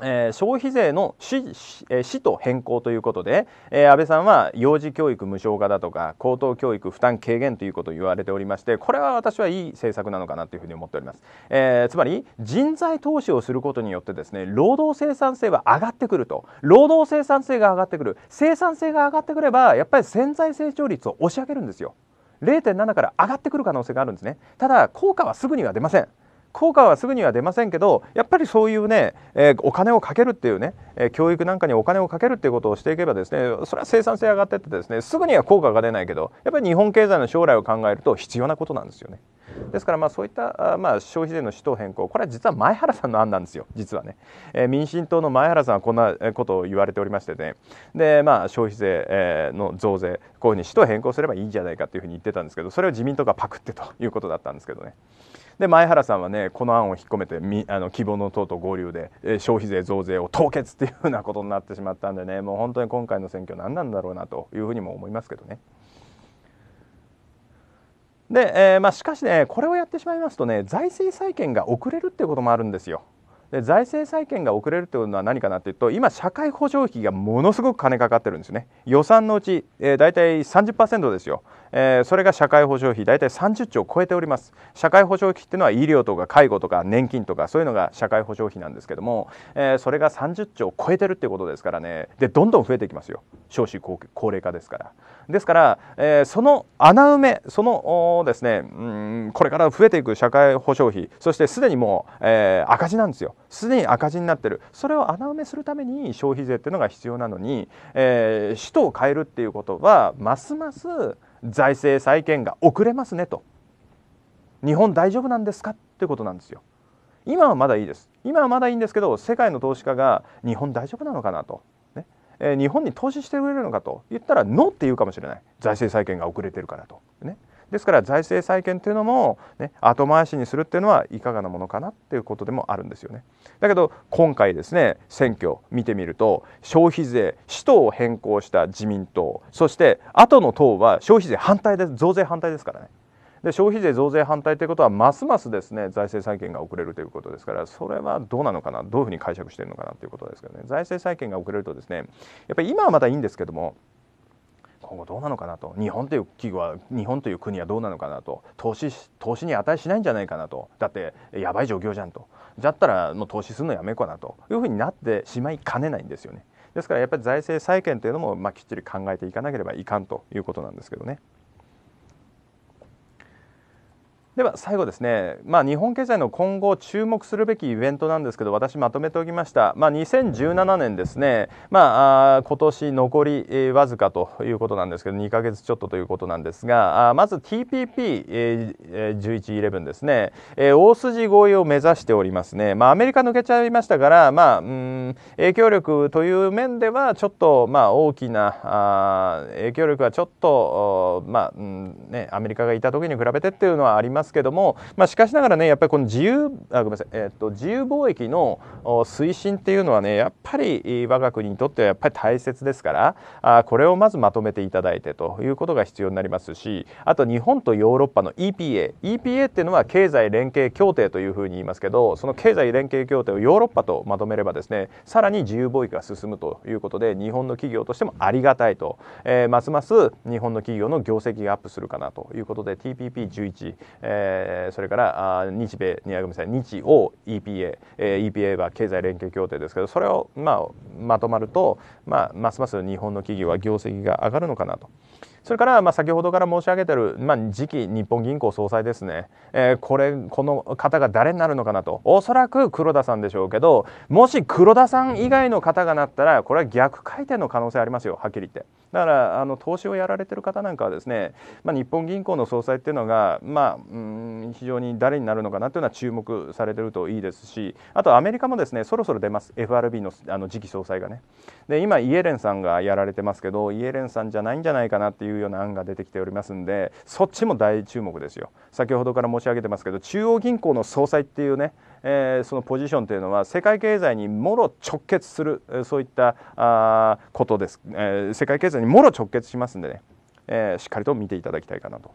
えー、消費税の市,、え市と変更ということで、えー、安倍さんは幼児教育無償化だとか高等教育負担軽減ということを言われておりましてこれは私はいい政策なのかなというふうに思っております、えー、つまり人材投資をすることによってですね労働生産性は上がってくると労働生産性が上がってくる生産性が上がってくればやっぱり潜在成長率を押し上げるんですよ0.7から上がってくる可能性があるんですねただ効果はすぐには出ません効果はすぐには出ませんけどやっぱりそういうね、えー、お金をかけるっていうね、えー、教育なんかにお金をかけるっていうことをしていけばですねそれは生産性上がってってですねすぐには効果が出ないけどやっぱり日本経済の将来を考えると必要なことなんですよね。ですからまあそういったまあ消費税の使途変更これは実は前原さんの案なんですよ実はね、えー、民進党の前原さんはこんなことを言われておりましてねでまあ消費税の増税こういうふうに使途変更すればいいんじゃないかというふうに言ってたんですけどそれを自民党がパクってということだったんですけどね。で前原さんはねこの案を引っ込めてみあの希望の党と合流で、え消費税増税を凍結っていうふうなことになってしまったんでねもう本当に今回の選挙何なんだろうなというふうにも思いますけどね。で、えー、まあ、しかしねこれをやってしまいますとね財政再建が遅れるっていうこともあるんですよ。で財政再建が遅れるというのは何かなというと今社会保障費がものすごく金かかっているんですね予算のうち、えー、大体30%ですよ、えー、それが社会保障費大体30兆を超えております社会保障費というのは医療とか介護とか年金とかそういうのが社会保障費なんですけども、えー、それが30兆を超えてるということですからねでどんどん増えていきますよ少子高齢化ですからですから、えー、その穴埋めそのですねうんこれから増えていく社会保障費そしてすでにもう、えー、赤字なんですよすでに赤字になってるそれを穴埋めするために消費税っていうのが必要なのに、えー、使途を変えるっていうことはますます財政再建が遅れますねと日本大丈夫なんですかってことなんですよ。今はまだいいです今はまだいいんですけど世界の投資家が日本大丈夫なのかなとえー、日本に投資してくれるのかと言ったらノーって言うかもしれない財政再建が遅れてるからと。ね、ですから財政再建というのも、ね、後回しにするっていうのはいかがなものかなっていうことでもあるんですよね。だけど今回ですね選挙見てみると消費税使途を変更した自民党そして後の党は消費税反対で増税反対ですからね。で消費税増税反対ということはますますですね財政再建が遅れるということですからそれはどうなのかなどういうふうに解釈しているのかなということですけどね財政再建が遅れるとですねやっぱり今はまだいいんですけども今後どうなのかなと日本という企業は日本という国はどうなのかなと投資投資に値しないんじゃないかなとだってやばい状況じゃんとゃったらもう投資するのやめようかなというふうになってしまいかねないんですよねですからやっぱり財政再建というのも、まあ、きっちり考えていかなければいかんということなんですけどね。では最後ですね、まあ、日本経済の今後注目するべきイベントなんですけど私まとめておきました、まあ、2017年ですね、まあ、今年残り、えー、わずかということなんですけど2か月ちょっとということなんですがあまず TPP1111、えー、ですね、えー、大筋合意を目指しておりますね、まあ、アメリカ抜けちゃいましたから、まあ、うん影響力という面ではちょっと、まあ、大きなあ影響力はちょっと、まあうんね、アメリカがいた時に比べてっていうのはありますますけども、まあ、しかしながらねやっぱりこの自由あごめんなさい、えっと自由貿易の推進っていうのはねやっぱり我が国にとってはやっぱり大切ですからあこれをまずまとめていただいてということが必要になりますしあと日本とヨーロッパの EPA EPA っていうのは経済連携協定というふうに言いますけどその経済連携協定をヨーロッパとまとめればですねさらに自由貿易が進むということで日本の企業としてもありがたいと、えー、ますます日本の企業の業績がアップするかなということで TPP11、えーえー、それからあ日米いやごめんなさい日欧 EPA、えー、EPA は経済連携協定ですけどそれを、まあ、まとまると、まあ、ますます日本の企業は業績が上がるのかなと。それから、まあ、先ほどから申し上げてる、まあ、次期日本銀行総裁ですね、えー、これこの方が誰になるのかなとおそらく黒田さんでしょうけどもし黒田さん以外の方がなったらこれは逆回転の可能性ありますよはっきり言って。だからあの投資をやられてる方なんかはですね、まあ、日本銀行の総裁っていうのが、まあ、うん非常に誰になるのかなというのは注目されてるといいですしあとアメリカもですねそろそろ出ます FRB のあの次期総裁がねで今イエレンさんがやられてますけどイエレンさんじゃないんじゃないかなっていうような案が出てきておりますんでそっちも大注目ですよ先ほどから申し上げてますけど中央銀行の総裁っていうねえー、そのポジションというのは世界経済にもろ直結するそういったあことです、えー、世界経済にもろ直結しますんでね、えー、しっかりと見ていただきたいかなと。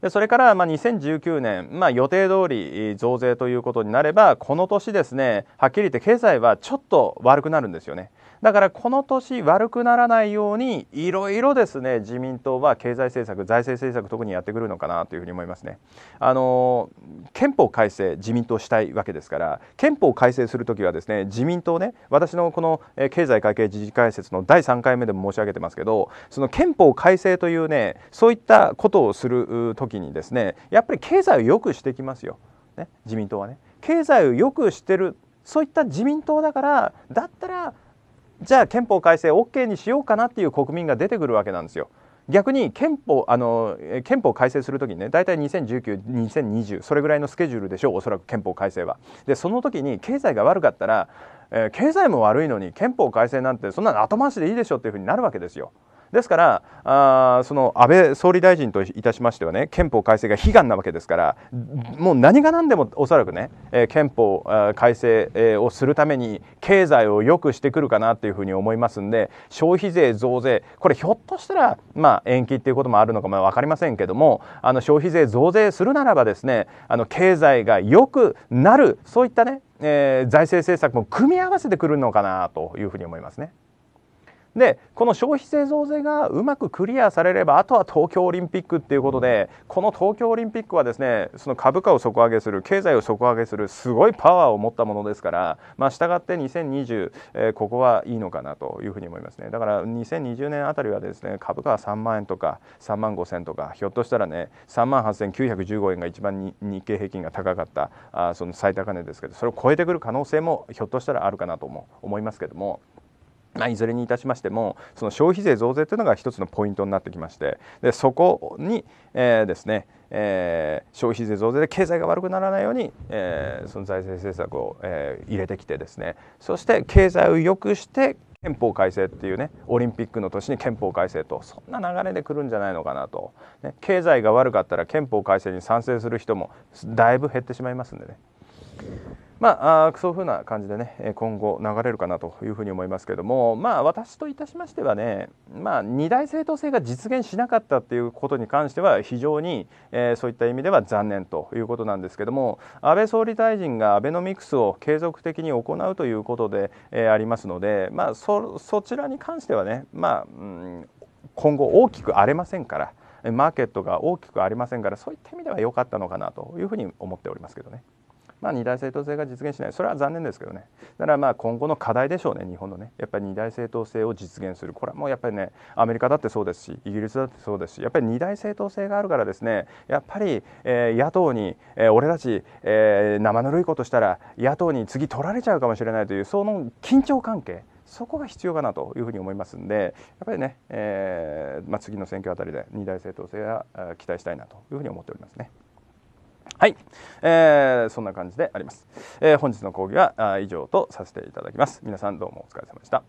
でそれからまあ2019年、まあ、予定通り増税ということになればこの年ですねはっきり言って経済はちょっと悪くなるんですよね。だからこの年悪くならないようにいろいろですね自民党は経済政策財政政策特にやってくるのかなというふうに思いますね。あの憲法改正自民党したいわけですから憲法改正するときはですね自民党ね私のこの経済会計自治解説の第3回目でも申し上げてますけどその憲法改正というねそういったことをするときにですねやっぱり経済を良くしてきますよ、ね、自民党はね。経済を良くしてるそういった自民党だからだったらじゃあ憲法改正 OK にしようかなっていう国民が出てくるわけなんですよ。逆に憲法あの憲法改正する時にね大体2019、2020それぐらいのスケジュールでしょうおそらく憲法改正は。でその時に経済が悪かったら、えー、経済も悪いのに憲法改正なんてそんなの後回しでいいでしょっていうふうになるわけですよ。ですからあその安倍総理大臣といたしましてはね憲法改正が悲願なわけですからもう何が何でもおそらくね、えー、憲法改正をするために経済を良くしてくるかなというふうに思いますんで消費税増税これひょっとしたら、まあ、延期っていうこともあるのか、も分かりませんけどもあの消費税増税するならばですねあの経済が良くなるそういったね、えー、財政政策も組み合わせてくるのかなというふうに思いますね。でこの消費税増税がうまくクリアされればあとは東京オリンピックっていうことでこの東京オリンピックはですねその株価を底上げする経済を底上げするすごいパワーを持ったものですから、まあ、したがって2020、えー、ここはいいのかなというふうに思いますねだから2020年あたりはですね株価は3万円とか3万5 0とかひょっとしたらね3万8915円が一番日経平均が高かったあその最高値ですけどそれを超えてくる可能性もひょっとしたらあるかなとも思いますけども。まあ、いずれにいたしましてもその消費税増税というのが一つのポイントになってきましてでそこに、えー、ですね、えー、消費税増税で経済が悪くならないように、えー、その財政政策を、えー、入れてきてですねそして経済を良くして憲法改正っていうねオリンピックの年に憲法改正とそんな流れで来るんじゃないのかなと、ね、経済が悪かったら憲法改正に賛成する人もだいぶ減ってしまいますんでね。まあ、そういうふうな感じでね今後流れるかなというふうに思いますけども、まあ、私といたしましてはね、まあ、二大政党制が実現しなかったっていうことに関しては非常に、えー、そういった意味では残念ということなんですけども安倍総理大臣がアベノミクスを継続的に行うということで、えー、ありますので、まあ、そそちらに関してはね、まあ、うん、今後大きく荒れませんからマーケットが大きくありませんからそういった意味では良かったのかなというふうに思っておりますけどね。まあ、二大政党制が実現しないそれは残念ですけどねだからまあ今後の課題でしょうね日本のねやっぱり二大政党制を実現するこれはもうやっぱりねアメリカだってそうですしイギリスだってそうですしやっぱり二大政党制があるからですねやっぱり、えー、野党に、えー、俺たち、えー、生ぬるいことしたら野党に次取られちゃうかもしれないというその緊張関係そこが必要かなというふうに思いますんでやっぱりね、えーまあ、次の選挙あたりで二大政党制は期待したいなというふうに思っておりますね。はい。えー、そんな感じであります。えー、本日の講義は以上とさせていただきます。皆さんどうもお疲れ様でした。